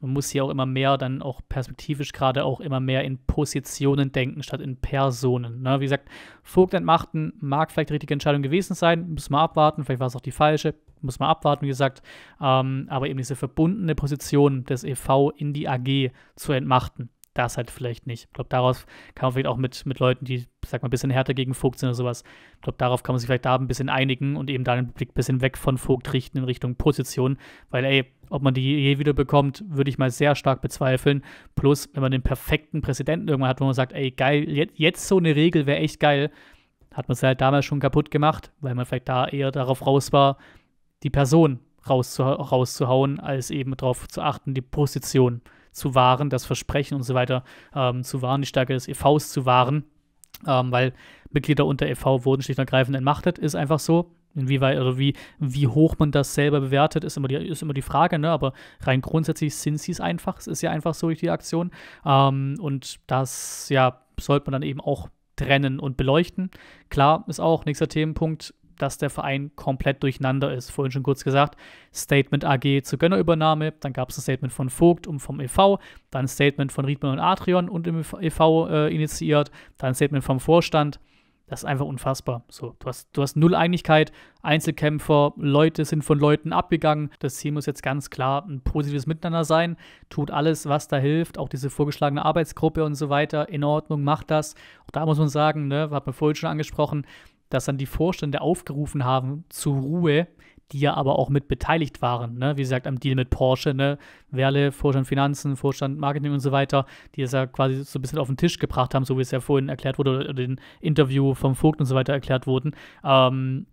man muss hier auch immer mehr dann auch perspektivisch gerade auch immer mehr in Positionen denken, statt in Personen. Ne? Wie gesagt, Vogt entmachten mag vielleicht die richtige Entscheidung gewesen sein, muss man abwarten, vielleicht war es auch die falsche, muss man abwarten, wie gesagt. Ähm, aber eben diese verbundene Position des EV in die AG zu entmachten das halt vielleicht nicht. Ich glaube, darauf kann man vielleicht auch mit, mit Leuten, die, sag mal, ein bisschen härter gegen Vogt sind oder sowas, ich glaube, darauf kann man sich vielleicht da ein bisschen einigen und eben da den Blick ein bisschen weg von Vogt richten in Richtung Position, weil, ey, ob man die je wieder bekommt, würde ich mal sehr stark bezweifeln. Plus, wenn man den perfekten Präsidenten irgendwann hat, wo man sagt, ey, geil, jetzt, jetzt so eine Regel wäre echt geil, hat man es halt damals schon kaputt gemacht, weil man vielleicht da eher darauf raus war, die Person rauszuh rauszuhauen, als eben darauf zu achten, die Position zu wahren, das Versprechen und so weiter ähm, zu wahren, die Stärke des EVs zu wahren, ähm, weil Mitglieder unter EV wurden schlicht und ergreifend entmachtet, ist einfach so. Inwieweit oder also wie, wie hoch man das selber bewertet, ist immer die, ist immer die Frage, ne? aber rein grundsätzlich sind sie es einfach. Es ist ja einfach so durch die Aktion. Ähm, und das ja, sollte man dann eben auch trennen und beleuchten. Klar ist auch, nächster Themenpunkt, dass der Verein komplett durcheinander ist. Vorhin schon kurz gesagt, Statement AG zur Gönnerübernahme, dann gab es ein Statement von Vogt und vom e.V., dann ein Statement von Riedmann und Atrion und im e.V. E äh, initiiert, dann ein Statement vom Vorstand. Das ist einfach unfassbar. So, du hast, du hast null Einigkeit, Einzelkämpfer, Leute sind von Leuten abgegangen. Das Ziel muss jetzt ganz klar ein positives Miteinander sein. Tut alles, was da hilft, auch diese vorgeschlagene Arbeitsgruppe und so weiter in Ordnung, macht das. Auch da muss man sagen, ne, hat man vorhin schon angesprochen, dass dann die Vorstände aufgerufen haben zur Ruhe, die ja aber auch mit beteiligt waren. Ne? Wie gesagt, am Deal mit Porsche, ne? Werle, Vorstand Finanzen, Vorstand Marketing und so weiter, die es ja quasi so ein bisschen auf den Tisch gebracht haben, so wie es ja vorhin erklärt wurde, oder, oder in Interview vom Vogt und so weiter erklärt wurden. Ähm,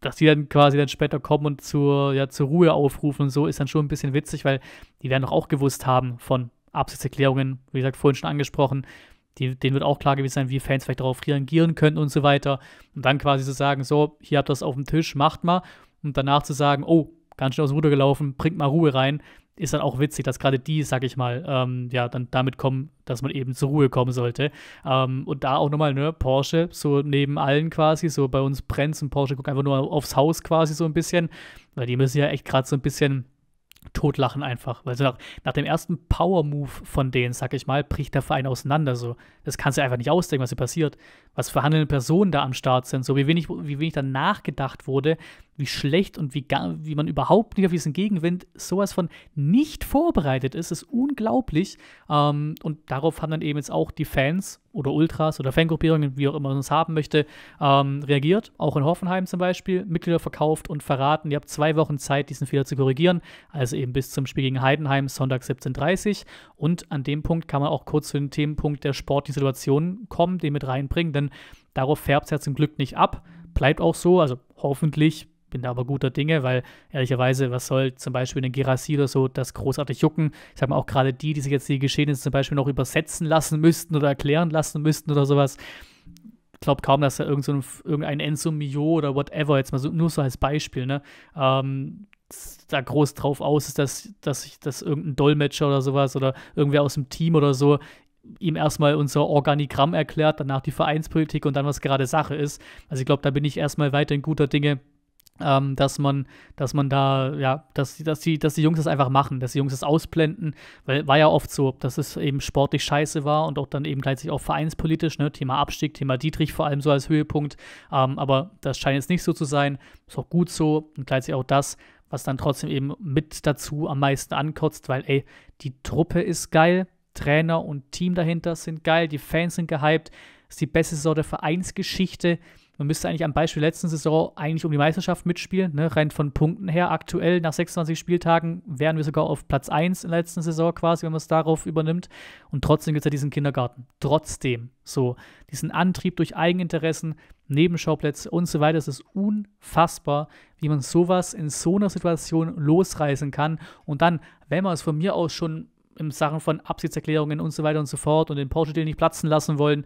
dass die dann quasi dann später kommen und zur, ja, zur Ruhe aufrufen und so, ist dann schon ein bisschen witzig, weil die werden doch auch gewusst haben von Absichtserklärungen, wie gesagt, vorhin schon angesprochen, die, denen wird auch klar gewesen sein, wie Fans vielleicht darauf reagieren können und so weiter. Und dann quasi zu sagen, so, hier habt ihr das auf dem Tisch, macht mal. Und danach zu sagen, oh, ganz schön aus dem Ruder gelaufen, bringt mal Ruhe rein, ist dann auch witzig, dass gerade die, sag ich mal, ähm, ja, dann damit kommen, dass man eben zur Ruhe kommen sollte. Ähm, und da auch nochmal, ne, Porsche, so neben allen quasi, so bei uns brennt und Porsche gucken einfach nur aufs Haus quasi so ein bisschen, weil die müssen ja echt gerade so ein bisschen totlachen einfach. Weil so nach, nach dem ersten Power-Move von denen, sag ich mal, bricht der Verein auseinander. So. Das kannst du einfach nicht ausdenken, was hier passiert. Was für handelnde Personen da am Start sind, so wie wenig, wie wenig dann nachgedacht wurde, wie schlecht und wie, gar, wie man überhaupt nicht auf diesen Gegenwind sowas von nicht vorbereitet ist, ist unglaublich. Ähm, und darauf haben dann eben jetzt auch die Fans oder Ultras oder Fangruppierungen, wie auch immer man es haben möchte, ähm, reagiert. Auch in Hoffenheim zum Beispiel. Mitglieder verkauft und verraten. Ihr habt zwei Wochen Zeit, diesen Fehler zu korrigieren. Also eben bis zum Spiel gegen Heidenheim, Sonntag 17.30 Uhr. Und an dem Punkt kann man auch kurz zu dem Themenpunkt der sportlichen Situation kommen, den mit reinbringen, denn darauf färbt es ja zum Glück nicht ab. Bleibt auch so, also hoffentlich bin da aber guter Dinge, weil ehrlicherweise, was soll zum Beispiel eine Gerassi oder so das großartig jucken? Ich sag mal auch gerade die, die sich jetzt die Geschehnisse zum Beispiel noch übersetzen lassen müssten oder erklären lassen müssten oder sowas. Ich glaube kaum, dass da irgend so ein, irgendein Enzo Mio oder whatever, jetzt mal so, nur so als Beispiel, ne, ähm, da groß drauf aus ist, dass, dass, ich, dass irgendein Dolmetscher oder sowas oder irgendwer aus dem Team oder so ihm erstmal unser Organigramm erklärt, danach die Vereinspolitik und dann, was gerade Sache ist. Also ich glaube, da bin ich erstmal weiterhin guter Dinge, ähm, dass man, dass man da, ja, dass, dass, die, dass die Jungs das einfach machen, dass die Jungs das ausblenden, weil war ja oft so, dass es eben sportlich scheiße war und auch dann eben gleichzeitig auch vereinspolitisch, ne, Thema Abstieg, Thema Dietrich vor allem so als Höhepunkt, ähm, aber das scheint jetzt nicht so zu sein, ist auch gut so und gleichzeitig auch das, was dann trotzdem eben mit dazu am meisten ankotzt, weil ey, die Truppe ist geil, Trainer und Team dahinter sind geil, die Fans sind gehypt, ist die beste Sorte Vereinsgeschichte, man müsste eigentlich am Beispiel letzten Saison eigentlich um die Meisterschaft mitspielen. Ne? Rein von Punkten her aktuell nach 26 Spieltagen wären wir sogar auf Platz 1 in der letzten Saison quasi, wenn man es darauf übernimmt. Und trotzdem gibt es ja diesen Kindergarten. Trotzdem so. Diesen Antrieb durch Eigeninteressen, Nebenschauplätze und so weiter. Es ist unfassbar, wie man sowas in so einer Situation losreißen kann. Und dann, wenn man es von mir aus schon in Sachen von Absichtserklärungen und so weiter und so fort und den Porsche-Deal nicht platzen lassen wollen,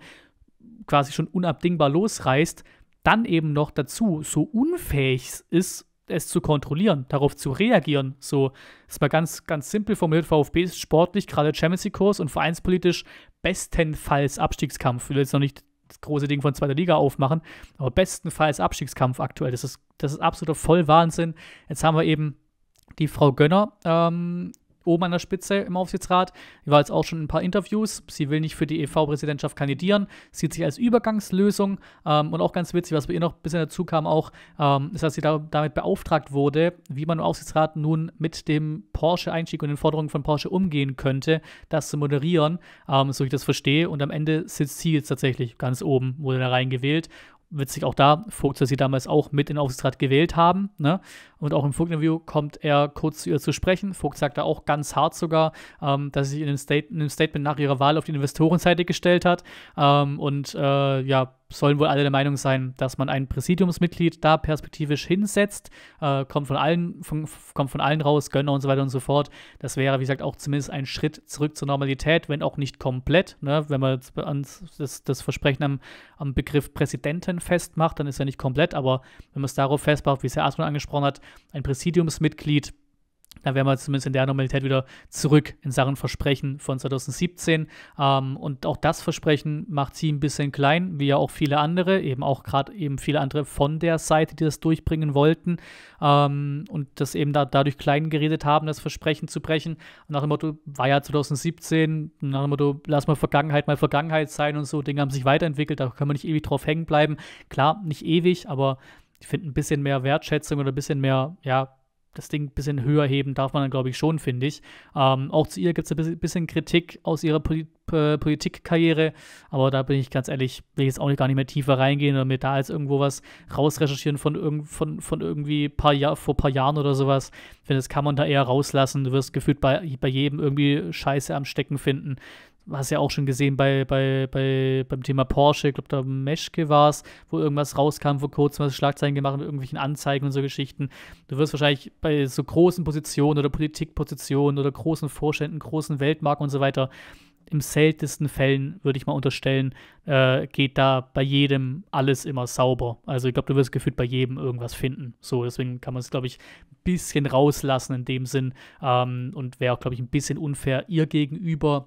quasi schon unabdingbar losreißt, dann eben noch dazu so unfähig ist, es zu kontrollieren, darauf zu reagieren. So, das mal ganz, ganz simpel formuliert. VfB ist sportlich, gerade Champions League-Kurs und vereinspolitisch bestenfalls Abstiegskampf. Ich will jetzt noch nicht das große Ding von zweiter Liga aufmachen, aber bestenfalls Abstiegskampf aktuell. Das ist, das ist absoluter Vollwahnsinn. Jetzt haben wir eben die Frau Gönner ähm, oben an der Spitze im Aufsichtsrat. Die war jetzt auch schon in ein paar Interviews. Sie will nicht für die EV-Präsidentschaft kandidieren, sieht sich als Übergangslösung ähm, und auch ganz witzig, was bei ihr noch ein bisschen dazu kam, auch, ähm, ist, dass sie da, damit beauftragt wurde, wie man im Aufsichtsrat nun mit dem Porsche-Einstieg und den Forderungen von Porsche umgehen könnte, das zu moderieren, ähm, so ich das verstehe. Und am Ende sitzt sie jetzt tatsächlich ganz oben, wurde da reingewählt witzig auch da, Vogt, dass sie damals auch mit in den Aufsichtsrat gewählt haben. Ne? Und auch im Vogt-Interview kommt er kurz zu ihr zu sprechen. Vogt sagt da auch ganz hart sogar, ähm, dass sie sich in einem, State Statement nach ihrer Wahl auf die Investorenseite gestellt hat ähm, und äh, ja, sollen wohl alle der Meinung sein, dass man ein Präsidiumsmitglied da perspektivisch hinsetzt. Äh, kommt, von allen, von, kommt von allen raus, Gönner und so weiter und so fort. Das wäre, wie gesagt, auch zumindest ein Schritt zurück zur Normalität, wenn auch nicht komplett. Ne? Wenn man das, das Versprechen am, am, Begriff Präsidenten festmacht, dann ist er nicht komplett. Aber wenn man es darauf festmacht, wie es Herr Asmund angesprochen hat, ein Präsidiumsmitglied dann wären wir zumindest in der Normalität wieder zurück in Sachen Versprechen von 2017. Ähm, und auch das Versprechen macht sie ein bisschen klein, wie ja auch viele andere, eben auch gerade eben viele andere von der Seite, die das durchbringen wollten ähm, und das eben da, dadurch klein geredet haben, das Versprechen zu brechen. Und nach dem Motto, war ja 2017, nach dem Motto, lass mal Vergangenheit mal Vergangenheit sein und so, Dinge haben sich weiterentwickelt, da können wir nicht ewig drauf hängen bleiben. Klar, nicht ewig, aber ich finde ein bisschen mehr Wertschätzung oder ein bisschen mehr, ja, das Ding ein bisschen höher heben darf man dann, glaube ich, schon, finde ich. Ähm, auch zu ihr gibt es ein bisschen Kritik aus ihrer Poli äh, Politikkarriere, aber da bin ich ganz ehrlich, will ich jetzt auch gar nicht mehr tiefer reingehen oder mir da jetzt irgendwo was rausrecherchieren von, irg von, von irgendwie paar Jahr, vor ein paar Jahren oder sowas. Ich finde, das kann man da eher rauslassen. Du wirst gefühlt bei, bei jedem irgendwie Scheiße am Stecken finden hast ja auch schon gesehen bei, bei, bei, beim Thema Porsche, ich glaube, da Meschke war es, wo irgendwas rauskam vor kurzem, was Schlagzeilen gemacht mit irgendwelchen Anzeigen und so Geschichten. Du wirst wahrscheinlich bei so großen Positionen oder Politikpositionen oder großen Vorständen, großen Weltmarken und so weiter, im seltensten Fällen, würde ich mal unterstellen, äh, geht da bei jedem alles immer sauber. Also ich glaube, du wirst gefühlt bei jedem irgendwas finden. So, deswegen kann man es, glaube ich, ein bisschen rauslassen in dem Sinn ähm, und wäre auch, glaube ich, ein bisschen unfair ihr gegenüber,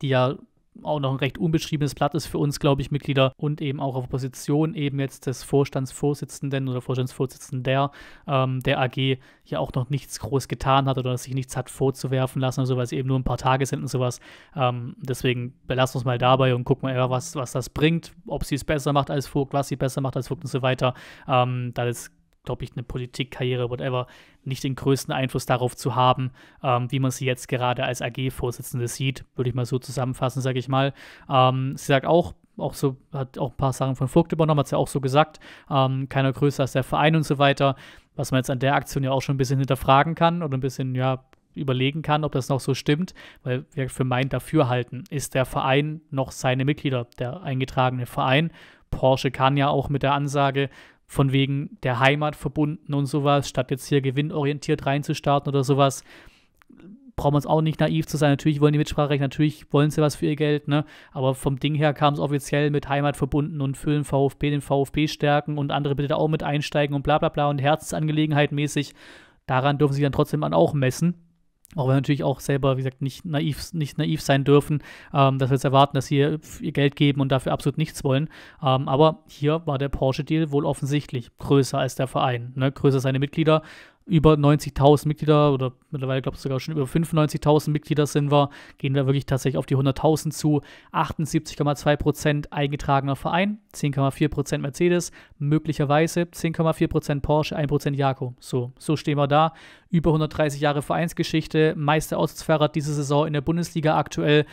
die ja auch noch ein recht unbeschriebenes Blatt ist für uns, glaube ich, Mitglieder und eben auch auf Position eben jetzt des Vorstandsvorsitzenden oder Vorstandsvorsitzenden der, ähm, der AG ja auch noch nichts groß getan hat oder sich nichts hat vorzuwerfen lassen oder so, weil es eben nur ein paar Tage sind und sowas. Ähm, deswegen belassen wir uns mal dabei und gucken mal, was, was das bringt, ob sie es besser macht als Vogt, was sie besser macht als Vogt und so weiter. Ähm, da ist glaube ich, eine Politikkarriere, whatever, nicht den größten Einfluss darauf zu haben, ähm, wie man sie jetzt gerade als AG-Vorsitzende sieht, würde ich mal so zusammenfassen, sage ich mal. Ähm, sie sagt auch, auch so, hat auch ein paar Sachen von Vogt übernommen, hat sie ja auch so gesagt, ähm, keiner größer als der Verein und so weiter, was man jetzt an der Aktion ja auch schon ein bisschen hinterfragen kann oder ein bisschen, ja, überlegen kann, ob das noch so stimmt, weil wir für mein Dafürhalten ist der Verein noch seine Mitglieder, der eingetragene Verein Porsche kann ja auch mit der Ansage, von wegen der Heimat verbunden und sowas, statt jetzt hier gewinnorientiert reinzustarten oder sowas, brauchen wir uns auch nicht naiv zu sein. Natürlich wollen die Mitspracherecht, natürlich wollen sie was für ihr Geld, ne? Aber vom Ding her kam es offiziell mit Heimat verbunden und für den VfB, den VfB stärken und andere bitte da auch mit einsteigen und bla bla bla und Herzensangelegenheit mäßig. Daran dürfen sie dann trotzdem auch messen. Auch wenn wir natürlich auch selber, wie gesagt, nicht naiv, nicht naiv sein dürfen, ähm, dass wir jetzt erwarten, dass sie ihr Geld geben und dafür absolut nichts wollen. Ähm, aber hier war der Porsche-Deal wohl offensichtlich größer als der Verein. Ne? Größer seine Mitglieder über 90.000 Mitglieder oder mittlerweile glaube ich sogar schon über 95.000 Mitglieder sind wir, gehen wir wirklich tatsächlich auf die 100.000 zu. 78,2% eingetragener Verein, 10,4% Mercedes, möglicherweise 10,4% Porsche, 1% Jaco. So, so stehen wir da. Über 130 Jahre Vereinsgeschichte, Meister Auswärtsfahrer diese Saison in der Bundesliga aktuell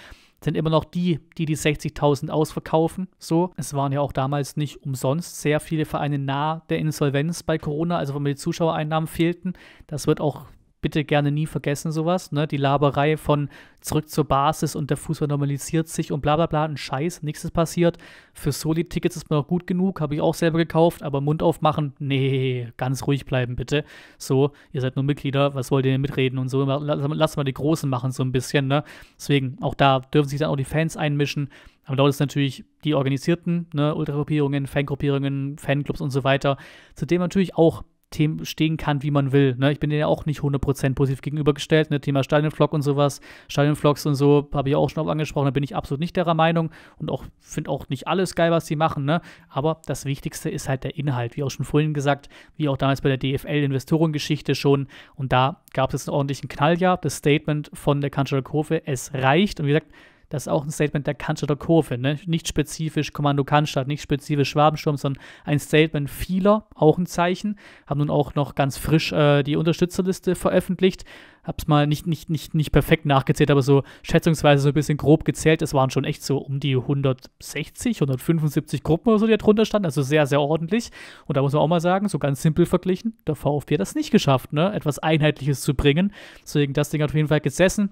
sind immer noch die, die die 60.000 ausverkaufen. So, es waren ja auch damals nicht umsonst sehr viele Vereine nah der Insolvenz bei Corona, also wenn mir die Zuschauereinnahmen fehlten. Das wird auch bitte gerne nie vergessen sowas, ne? Die Laberei von zurück zur Basis und der Fußball normalisiert sich und bla bla bla, ein Scheiß, nichts ist passiert. Für Soli-Tickets ist man auch gut genug, habe ich auch selber gekauft, aber Mund aufmachen, nee, ganz ruhig bleiben bitte. So, ihr seid nur Mitglieder, was wollt ihr denn mitreden und so, lasst mal die Großen machen so ein bisschen, ne? Deswegen, auch da dürfen sich dann auch die Fans einmischen. Aber dort ist natürlich die organisierten, ne, Ultragruppierungen, Fangruppierungen, Fanclubs und so weiter, zu dem natürlich auch Themen stehen kann, wie man will. Ne? Ich bin denen ja auch nicht 100% positiv gegenübergestellt. Ne? Thema Stadionflock und sowas, Stadionflocks und so, habe ich auch schon angesprochen, da bin ich absolut nicht derer Meinung und auch finde auch nicht alles geil, was sie machen. Ne? Aber das Wichtigste ist halt der Inhalt, wie auch schon vorhin gesagt, wie auch damals bei der DFL-Investorengeschichte schon. Und da gab es einen ordentlichen Knall, ja, das Statement von der Kanzler Kurve, es reicht. Und wie gesagt, das ist auch ein Statement der Cannstatter Kurve. Ne? Nicht spezifisch Kommando Cannstatt, nicht spezifisch Schwabensturm, sondern ein Statement vieler, auch ein Zeichen. Haben nun auch noch ganz frisch äh, die Unterstützerliste veröffentlicht. Hab's mal nicht, nicht, nicht, nicht perfekt nachgezählt, aber so schätzungsweise so ein bisschen grob gezählt. Es waren schon echt so um die 160, 175 Gruppen oder so, die da drunter standen. Also sehr, sehr ordentlich. Und da muss man auch mal sagen, so ganz simpel verglichen, der VfB hat das nicht geschafft, ne? etwas Einheitliches zu bringen. Deswegen, das Ding hat auf jeden Fall gesessen.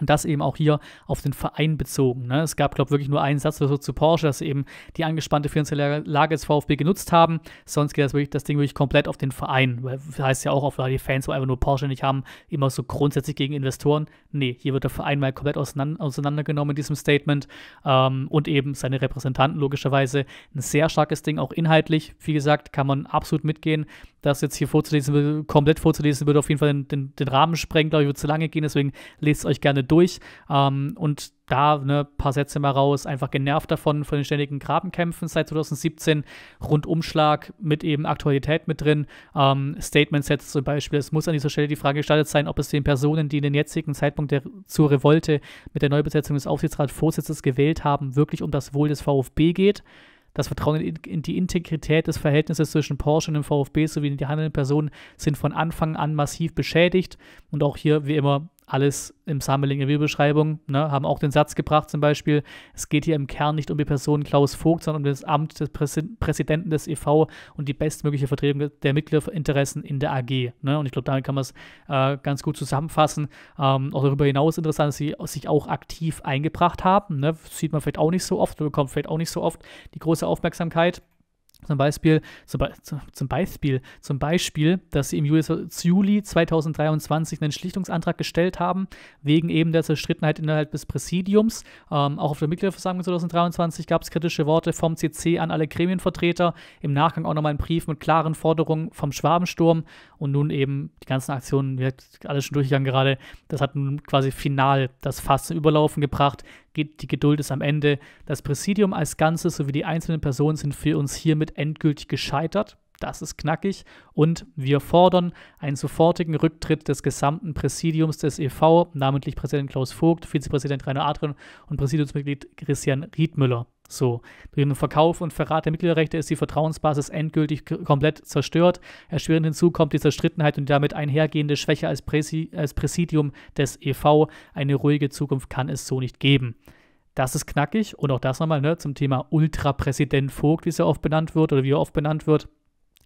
Und das eben auch hier auf den Verein bezogen. Ne? Es gab, glaube ich, wirklich nur einen Satz oder so zu Porsche, dass sie eben die angespannte finanzielle Lage des VfB genutzt haben. Sonst geht das, wirklich, das Ding wirklich komplett auf den Verein. Weil das heißt ja auch oft, die Fans, die einfach nur Porsche nicht haben, immer so grundsätzlich gegen Investoren. Nee, hier wird der Verein mal komplett auseinandergenommen in diesem Statement. Ähm, und eben seine Repräsentanten logischerweise. Ein sehr starkes Ding, auch inhaltlich. Wie gesagt, kann man absolut mitgehen das jetzt hier vorzulesen, komplett vorzulesen, würde auf jeden Fall den, den, den Rahmen sprengen, glaube ich, würde zu lange gehen, deswegen lest es euch gerne durch. Ähm, und da ein ne, paar Sätze mal raus, einfach genervt davon, von den ständigen Grabenkämpfen seit 2017, Rundumschlag mit eben Aktualität mit drin, ähm, Statement-Sets zum Beispiel. Es muss an dieser Stelle die Frage gestaltet sein, ob es den Personen, die in den jetzigen Zeitpunkt der, zur Revolte mit der Neubesetzung des Aufsichtsratsvorsitzes gewählt haben, wirklich um das Wohl des VfB geht das Vertrauen in die Integrität des Verhältnisses zwischen Porsche und dem VfB sowie in die handelnden Personen sind von Anfang an massiv beschädigt. Und auch hier, wie immer, alles im Sammling in der Videobeschreibung, ne, haben auch den Satz gebracht zum Beispiel, es geht hier im Kern nicht um die Person Klaus Vogt, sondern um das Amt des Präsi Präsidenten des EV und die bestmögliche Vertretung der Mitgliederinteressen in der AG. Ne? Und ich glaube, damit kann man es äh, ganz gut zusammenfassen. Ähm, auch darüber hinaus interessant, dass sie sich auch aktiv eingebracht haben. Ne? sieht man vielleicht auch nicht so oft, bekommt vielleicht auch nicht so oft die große Aufmerksamkeit. Zum Beispiel, zum, Beispiel, zum Beispiel, dass sie im Juli 2023 einen Schlichtungsantrag gestellt haben, wegen eben der Zerstrittenheit innerhalb des Präsidiums. Ähm, auch auf der Mitgliederversammlung 2023 gab es kritische Worte vom CC an alle Gremienvertreter. Im Nachgang auch nochmal ein Brief mit klaren Forderungen vom Schwabensturm und nun eben die ganzen Aktionen, wir alles schon durchgegangen gerade. Das hat nun quasi final das Fass zum Überlaufen gebracht die Geduld ist am Ende. Das Präsidium als Ganzes sowie die einzelnen Personen sind für uns hiermit endgültig gescheitert. Das ist knackig. Und wir fordern einen sofortigen Rücktritt des gesamten Präsidiums des EV, namentlich Präsident Klaus Vogt, Vizepräsident Rainer Adrian und Präsidiumsmitglied Christian Riedmüller. So, durch den Verkauf und Verrat der Mitgliederrechte ist die Vertrauensbasis endgültig komplett zerstört. Erschwerend hinzu kommt die Zerstrittenheit und damit einhergehende Schwäche als, Präsi als Präsidium des EV. Eine ruhige Zukunft kann es so nicht geben. Das ist knackig und auch das nochmal ne, zum Thema Ultrapräsident Vogt, wie es ja oft benannt wird oder wie er oft benannt wird.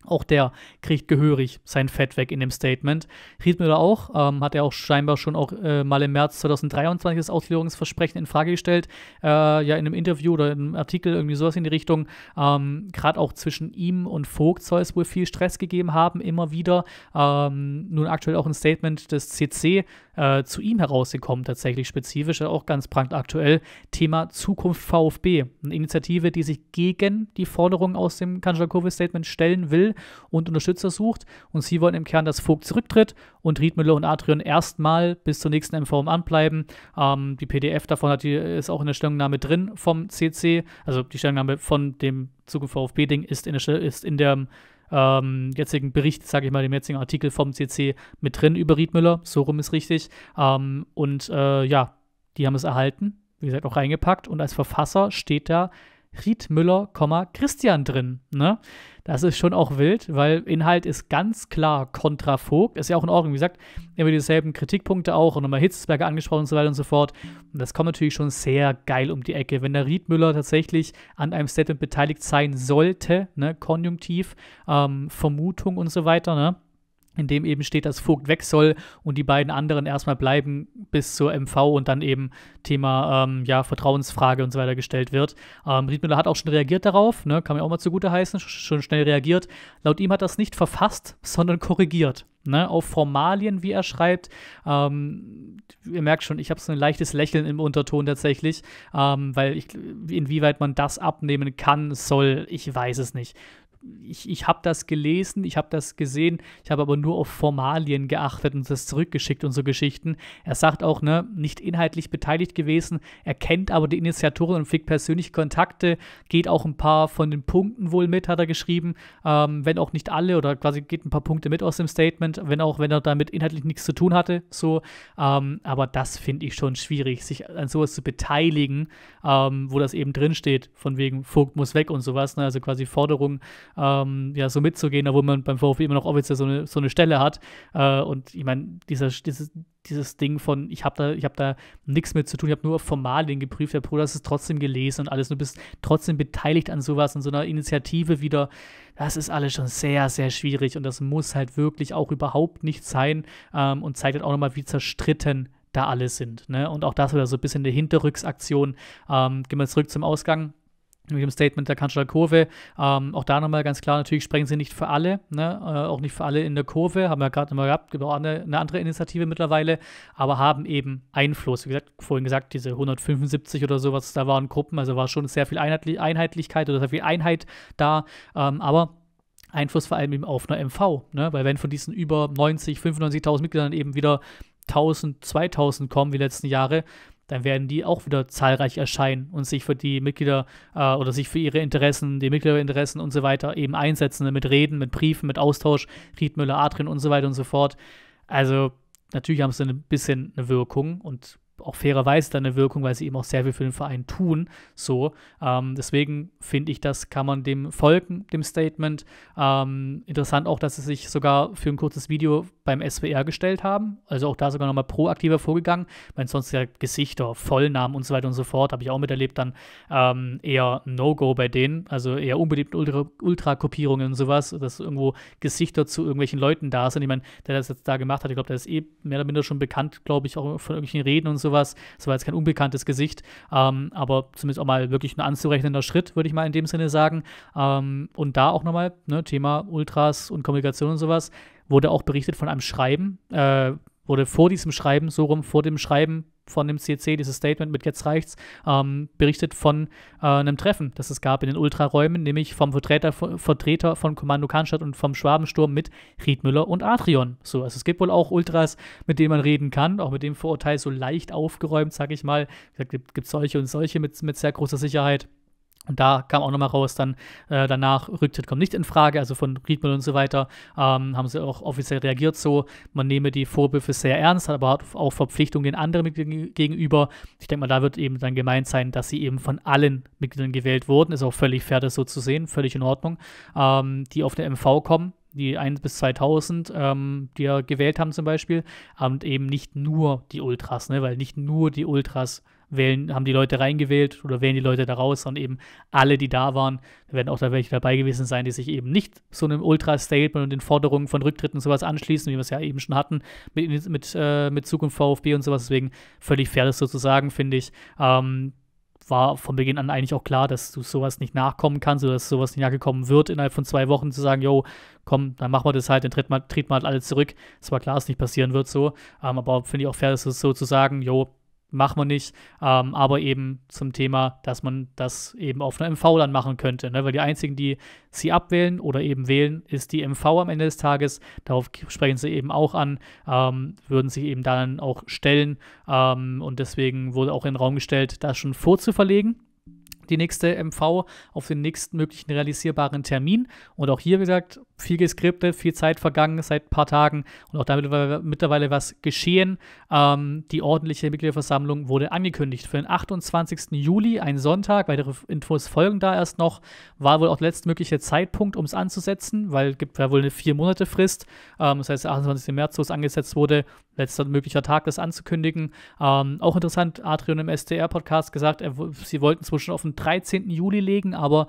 Auch der kriegt gehörig sein Fett weg in dem Statement. Riedmüller auch, ähm, hat er auch scheinbar schon auch äh, mal im März 2023 das Auslieferungsversprechen in Frage gestellt. Äh, ja, in einem Interview oder in einem Artikel, irgendwie sowas in die Richtung. Ähm, Gerade auch zwischen ihm und Vogt soll es wohl viel Stress gegeben haben, immer wieder. Ähm, nun aktuell auch ein Statement des CC äh, zu ihm herausgekommen, tatsächlich spezifisch, auch ganz aktuell Thema Zukunft VfB. Eine Initiative, die sich gegen die Forderungen aus dem Kanjakovic-Statement stellen will und Unterstützer sucht. Und sie wollen im Kern, dass Vogt zurücktritt und Riedmüller und Adrian erstmal bis zur nächsten MVM anbleiben. Ähm, die PDF davon hat die, ist auch in der Stellungnahme drin vom CC. Also die Stellungnahme von dem Zukunft VfB-Ding ist in der, ist in der ähm, jetzigen Bericht, sage ich mal, dem jetzigen Artikel vom CC mit drin über Riedmüller. So rum ist richtig. Ähm, und äh, ja, die haben es erhalten, wie gesagt, auch reingepackt. Und als Verfasser steht da, Ried Müller, Christian drin. Ne? Das ist schon auch wild, weil Inhalt ist ganz klar kontra Vogt. Ist ja auch in Ordnung, wie gesagt, immer dieselben Kritikpunkte auch und nochmal Hitzberger angesprochen und so weiter und so fort. Und das kommt natürlich schon sehr geil um die Ecke. Wenn der Ried Müller tatsächlich an einem Statement beteiligt sein sollte, ne? Konjunktiv, ähm, Vermutung und so weiter, ne? in dem eben steht, dass Vogt weg soll und die beiden anderen erstmal bleiben bis zur MV und dann eben Thema ähm, ja, Vertrauensfrage und so weiter gestellt wird. Ähm, Riedmüller hat auch schon reagiert darauf, ne? kann mir auch mal zugute heißen, schon schnell reagiert. Laut ihm hat das nicht verfasst, sondern korrigiert. Ne, auf Formalien, wie er schreibt. Ähm, ihr merkt schon, ich habe so ein leichtes Lächeln im Unterton tatsächlich, ähm, weil ich, inwieweit man das abnehmen kann, soll, ich weiß es nicht ich, ich habe das gelesen, ich habe das gesehen, ich habe aber nur auf Formalien geachtet und das zurückgeschickt und so Geschichten. Er sagt auch, ne, nicht inhaltlich beteiligt gewesen, er kennt aber die Initiatoren und pflegt persönlich Kontakte, geht auch ein paar von den Punkten wohl mit, hat er geschrieben, ähm, wenn auch nicht alle oder quasi geht ein paar Punkte mit aus dem Statement, wenn auch, wenn er damit inhaltlich nichts zu tun hatte, so. Ähm, aber das finde ich schon schwierig, sich an sowas zu beteiligen, ähm, wo das eben drinsteht, von wegen Vogt muss weg und sowas, ne, also quasi Forderungen ähm, ja, so mitzugehen, obwohl man beim VfB immer noch offiziell so eine, so eine Stelle hat. Äh, und ich meine, dieses, dieses Ding von, ich habe da, hab da nichts mit zu tun, ich habe nur formal den geprüft, der Bruder hast es trotzdem gelesen und alles, du bist trotzdem beteiligt an sowas, an so einer Initiative wieder. Das ist alles schon sehr, sehr schwierig und das muss halt wirklich auch überhaupt nicht sein ähm, und zeigt halt auch nochmal, wie zerstritten da alle sind. Ne? Und auch das wieder so ein bisschen eine Hinterrücksaktion. Ähm, gehen wir zurück zum Ausgang mit dem Statement der Kanzler Kurve. Ähm, auch da nochmal ganz klar, natürlich sprechen sie nicht für alle, ne? äh, auch nicht für alle in der Kurve, haben wir gerade nochmal gehabt, gibt auch eine, eine, andere Initiative mittlerweile, aber haben eben Einfluss. Wie gesagt, vorhin gesagt, diese 175 oder sowas, da waren Gruppen, also war schon sehr viel Einheitlich Einheitlichkeit oder sehr viel Einheit da, ähm, aber Einfluss vor allem eben auf einer MV, ne? weil wenn von diesen über 90, 95.000 Mitgliedern eben wieder 1000, 2000 kommen wie letzten Jahre, dann werden die auch wieder zahlreich erscheinen und sich für die Mitglieder äh, oder sich für ihre Interessen, die Mitgliederinteressen und so weiter eben einsetzen, mit Reden, mit Briefen, mit Austausch, Riedmüller, Adrian und so weiter und so fort. Also natürlich haben sie ein bisschen eine Wirkung und auch fairerweise dann eine Wirkung, weil sie eben auch sehr viel für den Verein tun. So, ähm, deswegen finde ich, das kann man dem folgen, dem Statement. Ähm, interessant auch, dass sie sich sogar für ein kurzes Video beim SWR gestellt haben. Also auch da sogar nochmal proaktiver vorgegangen. Weil sonst ja Gesichter, Vollnamen und so weiter und so fort, habe ich auch miterlebt, dann ähm, eher No-Go bei denen. Also eher unbedingt Ultra-Kopierungen -Ultra und sowas, dass irgendwo Gesichter zu irgendwelchen Leuten da sind. Ich meine, der das jetzt da gemacht hat, ich glaube, der ist eh mehr oder minder schon bekannt, glaube ich, auch von irgendwelchen Reden und so sowas. Das war jetzt kein unbekanntes Gesicht, ähm, aber zumindest auch mal wirklich ein anzurechnender Schritt, würde ich mal in dem Sinne sagen. Ähm, und da auch nochmal, ne, Thema Ultras und Kommunikation und sowas, wurde auch berichtet von einem Schreiben, äh, wurde vor diesem Schreiben, so rum, vor dem Schreiben von dem CC, dieses Statement mit jetzt reicht's, ähm, berichtet von äh, einem Treffen, das es gab in den Ultraräumen, nämlich vom Vertreter, Vertreter von Kommando Kahnstadt und vom Schwabensturm mit Riedmüller und Atrion. So, also es gibt wohl auch Ultras, mit denen man reden kann, auch mit dem Vorurteil so leicht aufgeräumt, sag ich mal. Es gibt, gibt solche und solche mit, mit sehr großer Sicherheit. Und da kam auch nochmal raus, dann äh, danach Rücktritt kommt nicht in Frage, also von Riedmann und so weiter ähm, haben sie auch offiziell reagiert so, man nehme die Vorwürfe sehr ernst, hat aber auch Verpflichtungen den anderen Mitgliedern gegenüber. Ich denke mal, da wird eben dann gemeint sein, dass sie eben von allen Mitgliedern gewählt wurden, ist auch völlig fair, das so zu sehen, völlig in Ordnung, ähm, die auf der MV kommen, die 1 bis 2000, ähm, die ja gewählt haben zum Beispiel, haben eben nicht nur die Ultras, ne? weil nicht nur die Ultras wählen, haben die Leute reingewählt oder wählen die Leute da raus und eben alle, die da waren, werden auch da welche dabei gewesen sein, die sich eben nicht so einem Ultra-Statement und den Forderungen von Rücktritten und sowas anschließen, wie wir es ja eben schon hatten mit, mit, äh, mit Zukunft VfB und sowas. Deswegen völlig fair das sozusagen, finde ich. Ähm, war von Beginn an eigentlich auch klar, dass du sowas nicht nachkommen kannst oder dass sowas nicht nachgekommen wird, innerhalb von zwei Wochen zu sagen, jo, komm, dann machen wir das halt, dann tritt man, tritt man halt alle zurück. Es war klar, dass es nicht passieren wird so, ähm, aber finde ich auch fair, das so zu sagen, jo, machen wir nicht. Ähm, aber eben zum Thema, dass man das eben auf einer MV dann machen könnte. Ne? Weil die einzigen, die sie abwählen oder eben wählen, ist die MV am Ende des Tages. Darauf sprechen sie eben auch an, ähm, würden sich eben dann auch stellen. Ähm, und deswegen wurde auch in den Raum gestellt, das schon vorzuverlegen die nächste MV auf den nächsten möglichen realisierbaren Termin. Und auch hier, gesagt, viel geskriptet, viel Zeit vergangen seit ein paar Tagen und auch damit war mittlerweile was geschehen. Ähm, die ordentliche Mitgliederversammlung wurde angekündigt für den 28. Juli, ein Sonntag. Weitere Infos folgen da erst noch. War wohl auch der letztmögliche Zeitpunkt, um es anzusetzen, weil es gibt ja wohl eine vier Monate Frist. Ähm, das heißt, der 28. März, wo es angesetzt wurde, letzter möglicher Tag, das anzukündigen. Ähm, auch interessant, Adrian im SDR-Podcast gesagt, er, sie wollten es wohl schon auf den 13. Juli legen, aber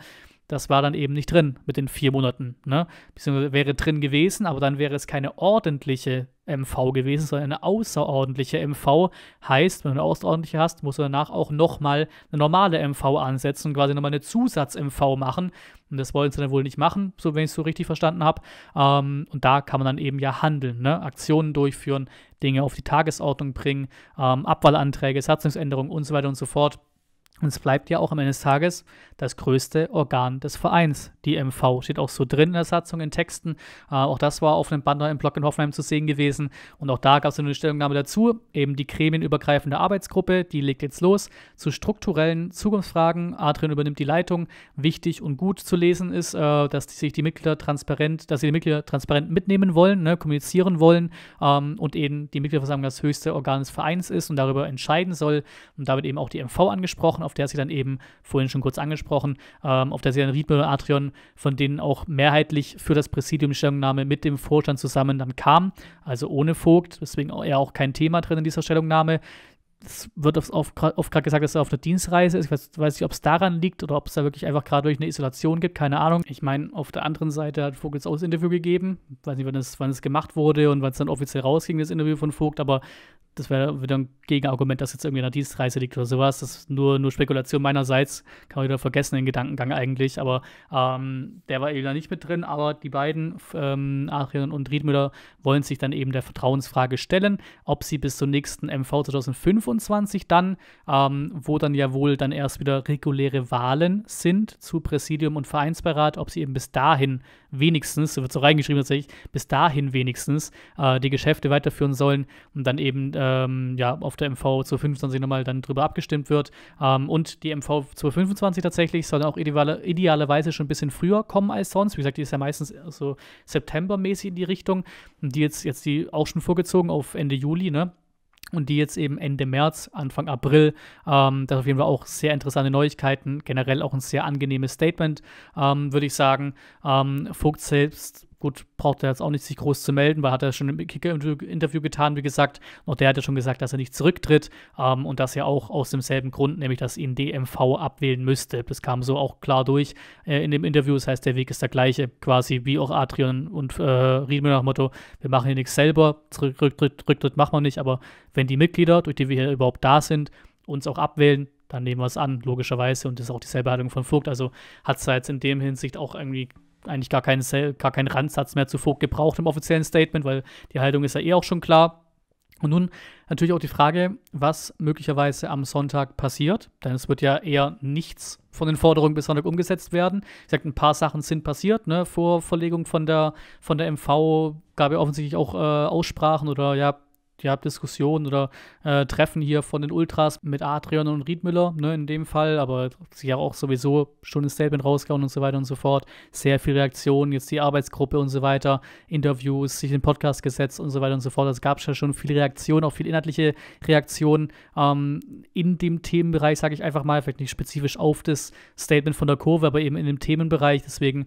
das war dann eben nicht drin mit den vier Monaten. Ne? Beziehungsweise wäre drin gewesen, aber dann wäre es keine ordentliche MV ähm, gewesen, sondern eine außerordentliche MV. Heißt, wenn du eine außerordentliche hast, musst du danach auch nochmal eine normale MV ansetzen und quasi nochmal eine Zusatz-MV machen. Und das wollen sie dann wohl nicht machen, so wenn ich es so richtig verstanden habe. Ähm, und da kann man dann eben ja handeln, ne? Aktionen durchführen, Dinge auf die Tagesordnung bringen, ähm, Abwahlanträge, Satzungsänderungen und so weiter und so fort. Und es bleibt ja auch am Ende des Tages das größte Organ des Vereins, die MV. Steht auch so drin in der Satzung, in Texten. Äh, auch das war auf einem Banner im Blog in Hoffenheim zu sehen gewesen. Und auch da gab es eine Stellungnahme dazu. Eben die gremienübergreifende Arbeitsgruppe, die legt jetzt los zu strukturellen Zukunftsfragen. Adrian übernimmt die Leitung. Wichtig und gut zu lesen ist, äh, dass die, sich die Mitglieder transparent, dass sie die Mitglieder transparent mitnehmen wollen, ne, kommunizieren wollen ähm, und eben die Mitgliederversammlung das höchste Organ des Vereins ist und darüber entscheiden soll. Und damit eben auch die MV angesprochen auf der sie dann eben, vorhin schon kurz angesprochen, ähm, auf der sie dann Riedmüller und Atrion, von denen auch mehrheitlich für das Präsidium die Stellungnahme mit dem Vorstand zusammen dann kam, also ohne Vogt, deswegen eher auch kein Thema drin in dieser Stellungnahme. Es wird oft, oft gerade gesagt, dass er auf einer Dienstreise ist. Ich weiß, weiß nicht, ob es daran liegt oder ob es da wirklich einfach gerade durch eine Isolation gibt. Keine Ahnung. Ich meine, auf der anderen Seite hat Vogt jetzt auch das Interview gegeben. Ich weiß nicht, wann es, wann es gemacht wurde und wann es dann offiziell rausging, das Interview von Vogt. Aber das wäre wieder ein Gegenargument, dass jetzt irgendwie eine Dienstreise liegt oder sowas. Das ist nur, nur Spekulation meinerseits. Kann man wieder vergessen, den Gedankengang eigentlich. Aber ähm, der war eben da nicht mit drin. Aber die beiden, ähm, Adrian und Riedmüller, wollen sich dann eben der Vertrauensfrage stellen, ob sie bis zum nächsten MV 2025 dann, ähm, wo dann ja wohl dann erst wieder reguläre Wahlen sind zu Präsidium und Vereinsbeirat, ob sie eben bis dahin wenigstens, so wird so reingeschrieben tatsächlich, bis dahin wenigstens äh, die Geschäfte weiterführen sollen und dann eben äh, ähm, ja, auf der MV 225 nochmal dann drüber abgestimmt wird. Ähm, und die MV 225 tatsächlich soll auch ideale, idealerweise schon ein bisschen früher kommen als sonst. Wie gesagt, die ist ja meistens so September-mäßig in die Richtung. Und die jetzt, jetzt die auch schon vorgezogen auf Ende Juli, ne? und die jetzt eben Ende März, Anfang April. Ähm, das auf jeden Fall auch sehr interessante Neuigkeiten. Generell auch ein sehr angenehmes Statement, ähm, würde ich sagen. Ähm, Vogt selbst Gut, braucht er jetzt auch nicht sich groß zu melden, weil hat er schon im Kicker-Interview getan, wie gesagt. Auch der hat ja schon gesagt, dass er nicht zurücktritt ähm, und das ja auch aus demselben Grund, nämlich dass ihn DMV abwählen müsste. Das kam so auch klar durch äh, in dem Interview. Das heißt, der Weg ist der gleiche, quasi wie auch Adrian und äh, Riedmüller nach dem Motto, wir machen hier nichts selber, Rücktritt, Rücktritt machen wir nicht, aber wenn die Mitglieder, durch die wir hier überhaupt da sind, uns auch abwählen, dann nehmen wir es an, logischerweise. Und das ist auch dieselbe Haltung von Vogt. Also hat es da jetzt in dem Hinsicht auch irgendwie eigentlich gar keinen, gar keinen Randsatz mehr zu Vogt gebraucht im offiziellen Statement, weil die Haltung ist ja eh auch schon klar. Und nun natürlich auch die Frage, was möglicherweise am Sonntag passiert, denn es wird ja eher nichts von den Forderungen bis Sonntag umgesetzt werden. Ich sage, ein paar Sachen sind passiert, ne? vor Verlegung von der, von der MV gab ja offensichtlich auch äh, Aussprachen oder ja, ihr Diskussionen oder äh, Treffen hier von den Ultras mit Adrian und Riedmüller, ne, in dem Fall, aber sie ja auch sowieso schon ein Statement rausgehauen und so weiter und so fort. Sehr viel Reaktionen, jetzt die Arbeitsgruppe und so weiter, Interviews, sich in den Podcast gesetzt und so weiter und so fort. Es also gab ja schon viele Reaktionen, auch viel inhaltliche Reaktionen ähm, in dem Themenbereich, sage ich einfach mal, vielleicht nicht spezifisch auf das Statement von der Kurve, aber eben in dem Themenbereich. Deswegen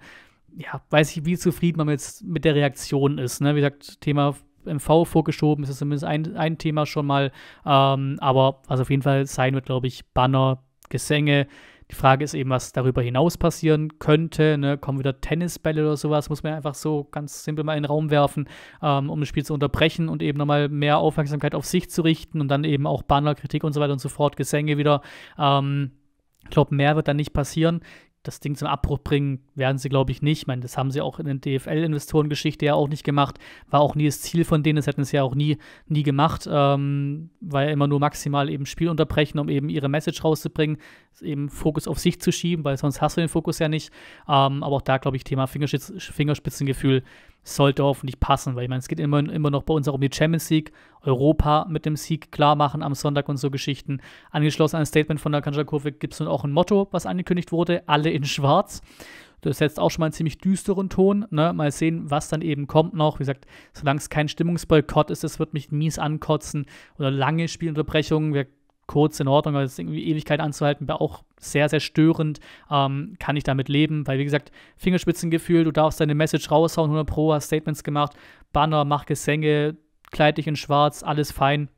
ja, weiß ich, wie zufrieden man jetzt mit der Reaktion ist. Ne? Wie gesagt, Thema MV vorgeschoben. Es ist zumindest ein, ein Thema schon mal. Ähm, aber was auf jeden Fall sein wird, glaube ich, Banner, Gesänge. Die Frage ist eben, was darüber hinaus passieren könnte. Ne? Kommen wieder Tennisbälle oder sowas, muss man einfach so ganz simpel mal in den Raum werfen, ähm, um das Spiel zu unterbrechen und eben nochmal mehr Aufmerksamkeit auf sich zu richten und dann eben auch Banner, Kritik und so weiter und so fort, Gesänge wieder. Ähm, ich glaube, mehr wird dann nicht passieren das Ding zum Abbruch bringen werden sie, glaube ich, nicht. Ich meine, das haben sie auch in der DFL-Investorengeschichte ja auch nicht gemacht. War auch nie das Ziel von denen, das hätten sie ja auch nie, nie gemacht. Ähm, war ja immer nur maximal eben Spiel unterbrechen, um eben ihre Message rauszubringen, eben Fokus auf sich zu schieben, weil sonst hast du den Fokus ja nicht. Ähm, aber auch da, glaube ich, Thema Fingerspitz Fingerspitzengefühl sollte hoffentlich passen, weil ich meine, es geht immer, immer noch bei uns auch um die Champions League, Europa mit dem Sieg klar machen am Sonntag und so Geschichten. Angeschlossen an ein Statement von der Kanja-Kurve gibt es nun auch ein Motto, was angekündigt wurde, alle in schwarz. Das setzt auch schon mal einen ziemlich düsteren Ton. Ne? Mal sehen, was dann eben kommt noch. Wie gesagt, solange es kein Stimmungsboykott ist, das wird mich mies ankotzen. Oder lange Spielunterbrechungen kurz in Ordnung, aber jetzt irgendwie Ewigkeit anzuhalten, wäre auch sehr, sehr störend. Ähm, kann ich damit leben, weil wie gesagt, Fingerspitzengefühl, du darfst deine Message raushauen, 100 Pro, hast Statements gemacht, Banner, mach Gesänge, kleid dich in schwarz, alles fein.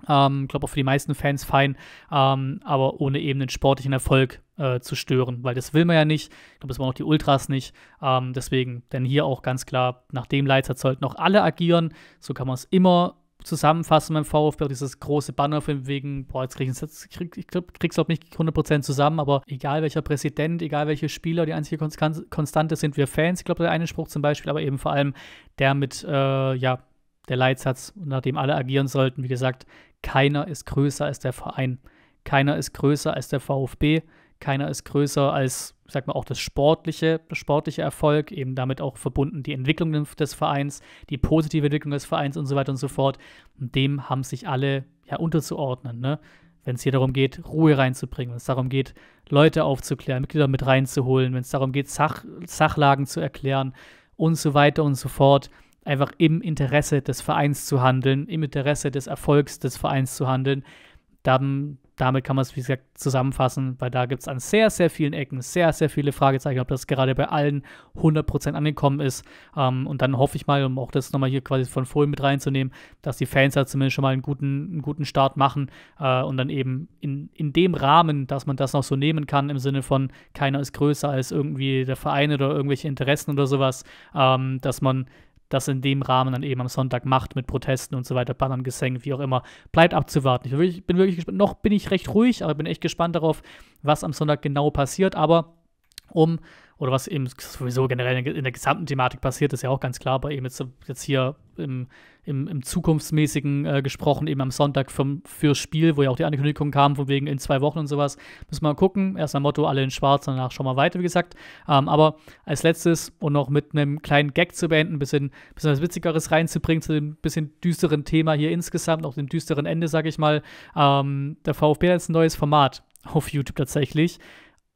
Ähm, ich ähm, glaube auch für die meisten Fans fein, ähm, aber ohne eben den sportlichen Erfolg äh, zu stören, weil das will man ja nicht. Ich glaube, das wollen auch die Ultras nicht. Ähm, deswegen, denn hier auch ganz klar, nach dem Leitsatz sollten auch alle agieren. So kann man es immer zusammenfassen beim VfB, auch dieses große Banner von wegen, boah, jetzt krieg ich, krieg, ich krieg, krieg's auch nicht 100% zusammen, aber egal welcher Präsident, egal welche Spieler, die einzige Konstante sind wir Fans, ich glaube, der eine Spruch zum Beispiel, aber eben vor allem der mit, äh, ja, der Leitsatz, nach dem alle agieren sollten, wie gesagt, keiner ist größer als der Verein, keiner ist größer als der VfB keiner ist größer als, sag mal, auch das sportliche, das sportliche Erfolg, eben damit auch verbunden die Entwicklung des Vereins, die positive Entwicklung des Vereins und so weiter und so fort. Und dem haben sich alle ja unterzuordnen, ne? Wenn es hier darum geht, Ruhe reinzubringen, wenn es darum geht, Leute aufzuklären, Mitglieder mit reinzuholen, wenn es darum geht, Sach Sachlagen zu erklären und so weiter und so fort einfach im Interesse des Vereins zu handeln, im Interesse des Erfolgs des Vereins zu handeln, dann damit kann man es, wie gesagt, zusammenfassen, weil da gibt es an sehr, sehr vielen Ecken sehr, sehr viele Fragezeichen, ob das gerade bei allen 100% angekommen ist. Ähm, und dann hoffe ich mal, um auch das nochmal hier quasi von vorhin mit reinzunehmen, dass die Fans da zumindest schon mal einen guten, einen guten Start machen äh, und dann eben in, in dem Rahmen, dass man das noch so nehmen kann, im Sinne von keiner ist größer als irgendwie der Verein oder irgendwelche Interessen oder sowas, ähm, dass man das in dem Rahmen dann eben am Sonntag macht mit Protesten und so weiter, Bannern, Gesängen, wie auch immer. Bleibt abzuwarten. Ich bin wirklich, bin wirklich gespannt. Noch bin ich recht ruhig, aber bin echt gespannt darauf, was am Sonntag genau passiert. Aber um oder was eben sowieso generell in der gesamten Thematik passiert, ist ja auch ganz klar, aber eben jetzt, jetzt hier im, im, im Zukunftsmäßigen äh, gesprochen, eben am Sonntag vom, fürs Spiel, wo ja auch die Ankündigung kam, von wegen in zwei Wochen und sowas, müssen wir mal gucken. Erst ein Motto, alle in schwarz, danach schon mal weiter, wie gesagt. Ähm, aber als letztes und noch mit einem kleinen Gag zu beenden, ein bisschen, bisschen was Witzigeres reinzubringen zu dem bisschen düsteren Thema hier insgesamt, auch dem düsteren Ende, sage ich mal. Ähm, der VfB hat jetzt ein neues Format auf YouTube tatsächlich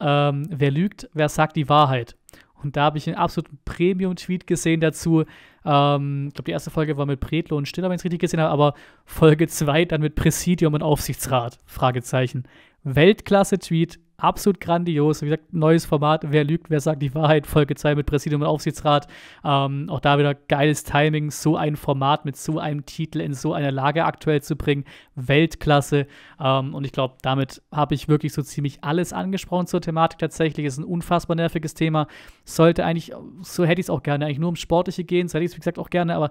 ähm, wer lügt, wer sagt die Wahrheit. Und da habe ich einen absoluten Premium-Tweet gesehen dazu. Ähm, ich glaube, die erste Folge war mit Predlo und Stiller, wenn ich es richtig gesehen habe, aber Folge 2 dann mit Präsidium und Aufsichtsrat. Fragezeichen. Weltklasse-Tweet, absolut grandios. Wie gesagt, neues Format, wer lügt, wer sagt die Wahrheit, Folge 2 mit Präsidium und Aufsichtsrat. Ähm, auch da wieder geiles Timing, so ein Format mit so einem Titel in so einer Lage aktuell zu bringen. Weltklasse. Ähm, und ich glaube, damit habe ich wirklich so ziemlich alles angesprochen zur Thematik tatsächlich. Ist ein unfassbar nerviges Thema. Sollte eigentlich, so hätte ich es auch gerne, eigentlich nur um Sportliche gehen, so hätte ich es, wie gesagt, auch gerne, aber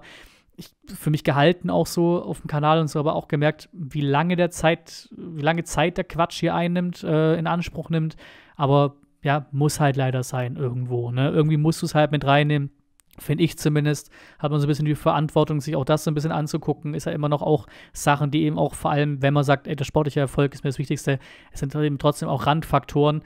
ich, für mich gehalten auch so auf dem Kanal und so, aber auch gemerkt, wie lange der Zeit, wie lange Zeit der Quatsch hier einnimmt, äh, in Anspruch nimmt. Aber ja, muss halt leider sein irgendwo. Ne? Irgendwie musst du es halt mit reinnehmen. Finde ich zumindest, hat man so ein bisschen die Verantwortung, sich auch das so ein bisschen anzugucken. Ist ja immer noch auch Sachen, die eben auch vor allem, wenn man sagt, ey, der sportliche Erfolg ist mir das Wichtigste, es sind halt eben trotzdem auch Randfaktoren,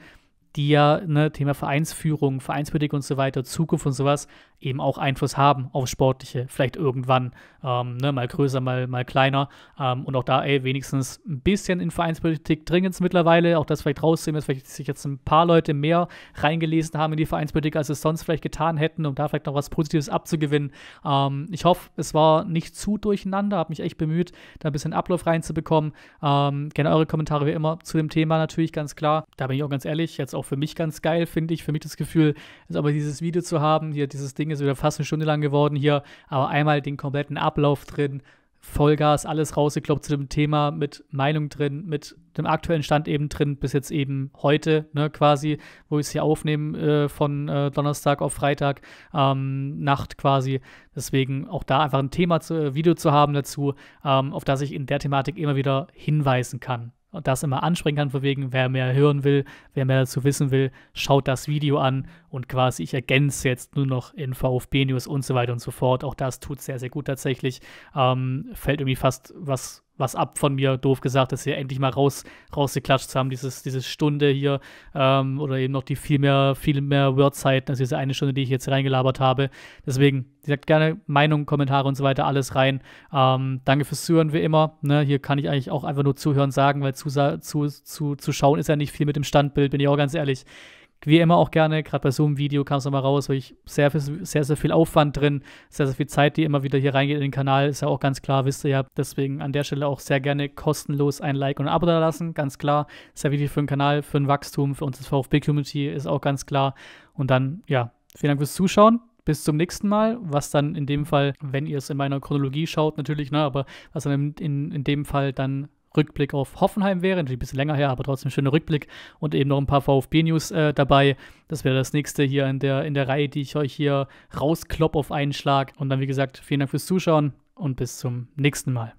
die ja, ne, Thema Vereinsführung, Vereinspolitik und so weiter, Zukunft und sowas, eben auch Einfluss haben auf Sportliche, vielleicht irgendwann, ähm, ne, mal größer, mal, mal kleiner. Ähm, und auch da, ey, wenigstens ein bisschen in Vereinspolitik dringend mittlerweile, auch das vielleicht rauszunehmen, dass vielleicht sich jetzt ein paar Leute mehr reingelesen haben in die Vereinspolitik, als es sonst vielleicht getan hätten, um da vielleicht noch was Positives abzugewinnen. Ähm, ich hoffe, es war nicht zu durcheinander, habe mich echt bemüht, da ein bisschen Ablauf reinzubekommen. Ähm, gerne eure Kommentare wie immer zu dem Thema natürlich, ganz klar. Da bin ich auch ganz ehrlich, jetzt auch für mich ganz geil, finde ich, für mich das Gefühl, ist aber dieses Video zu haben, hier dieses Ding Ding ist wieder fast eine Stunde lang geworden hier, aber einmal den kompletten Ablauf drin, Vollgas, alles rausgekloppt zu dem Thema, mit Meinung drin, mit dem aktuellen Stand eben drin, bis jetzt eben heute, ne, quasi, wo ich es hier aufnehme äh, von äh, Donnerstag auf Freitag, ähm, Nacht quasi. Deswegen auch da einfach ein Thema, zu, äh, Video zu haben dazu, ähm, auf das ich in der Thematik immer wieder hinweisen kann und das immer anspringen kann, von wegen, wer mehr hören will, wer mehr dazu wissen will, schaut das Video an und quasi ich ergänze jetzt nur noch in VfB-News und so weiter und so fort. Auch das tut sehr, sehr gut tatsächlich. Ähm, fällt irgendwie fast was was ab von mir, doof gesagt, dass sie endlich mal raus, rausgeklatscht haben, dieses, diese Stunde hier ähm, oder eben noch die viel mehr, viel mehr Word-Zeiten, also diese eine Stunde, die ich jetzt reingelabert habe. Deswegen, ihr sagt gerne Meinungen, Kommentare und so weiter, alles rein. Ähm, danke fürs Zuhören wie immer. Ne, hier kann ich eigentlich auch einfach nur zuhören sagen, weil zu, zu, zu, zu schauen ist ja nicht viel mit dem Standbild, bin ich auch ganz ehrlich wie immer auch gerne, gerade bei so einem Video kam es nochmal raus, weil ich sehr, sehr, sehr viel Aufwand drin, sehr, sehr viel Zeit, die immer wieder hier reingeht in den Kanal, ist ja auch ganz klar, wisst ihr ja. Deswegen an der Stelle auch sehr gerne kostenlos ein Like und ein Abo da lassen, ganz klar. Sehr wichtig für den Kanal, für ein Wachstum, für uns das VfB-Community ist auch ganz klar. Und dann, ja, vielen Dank fürs Zuschauen bis zum nächsten Mal, was dann in dem Fall, wenn ihr es in meiner Chronologie schaut, natürlich, ne, aber was dann in, in, in dem Fall dann Rückblick auf Hoffenheim wäre. Natürlich ein bisschen länger her, aber trotzdem schöner Rückblick und eben noch ein paar VfB-News äh, dabei. Das wäre das nächste hier in der, in der Reihe, die ich euch hier rausklopp auf einen Schlag. Und dann, wie gesagt, vielen Dank fürs Zuschauen und bis zum nächsten Mal.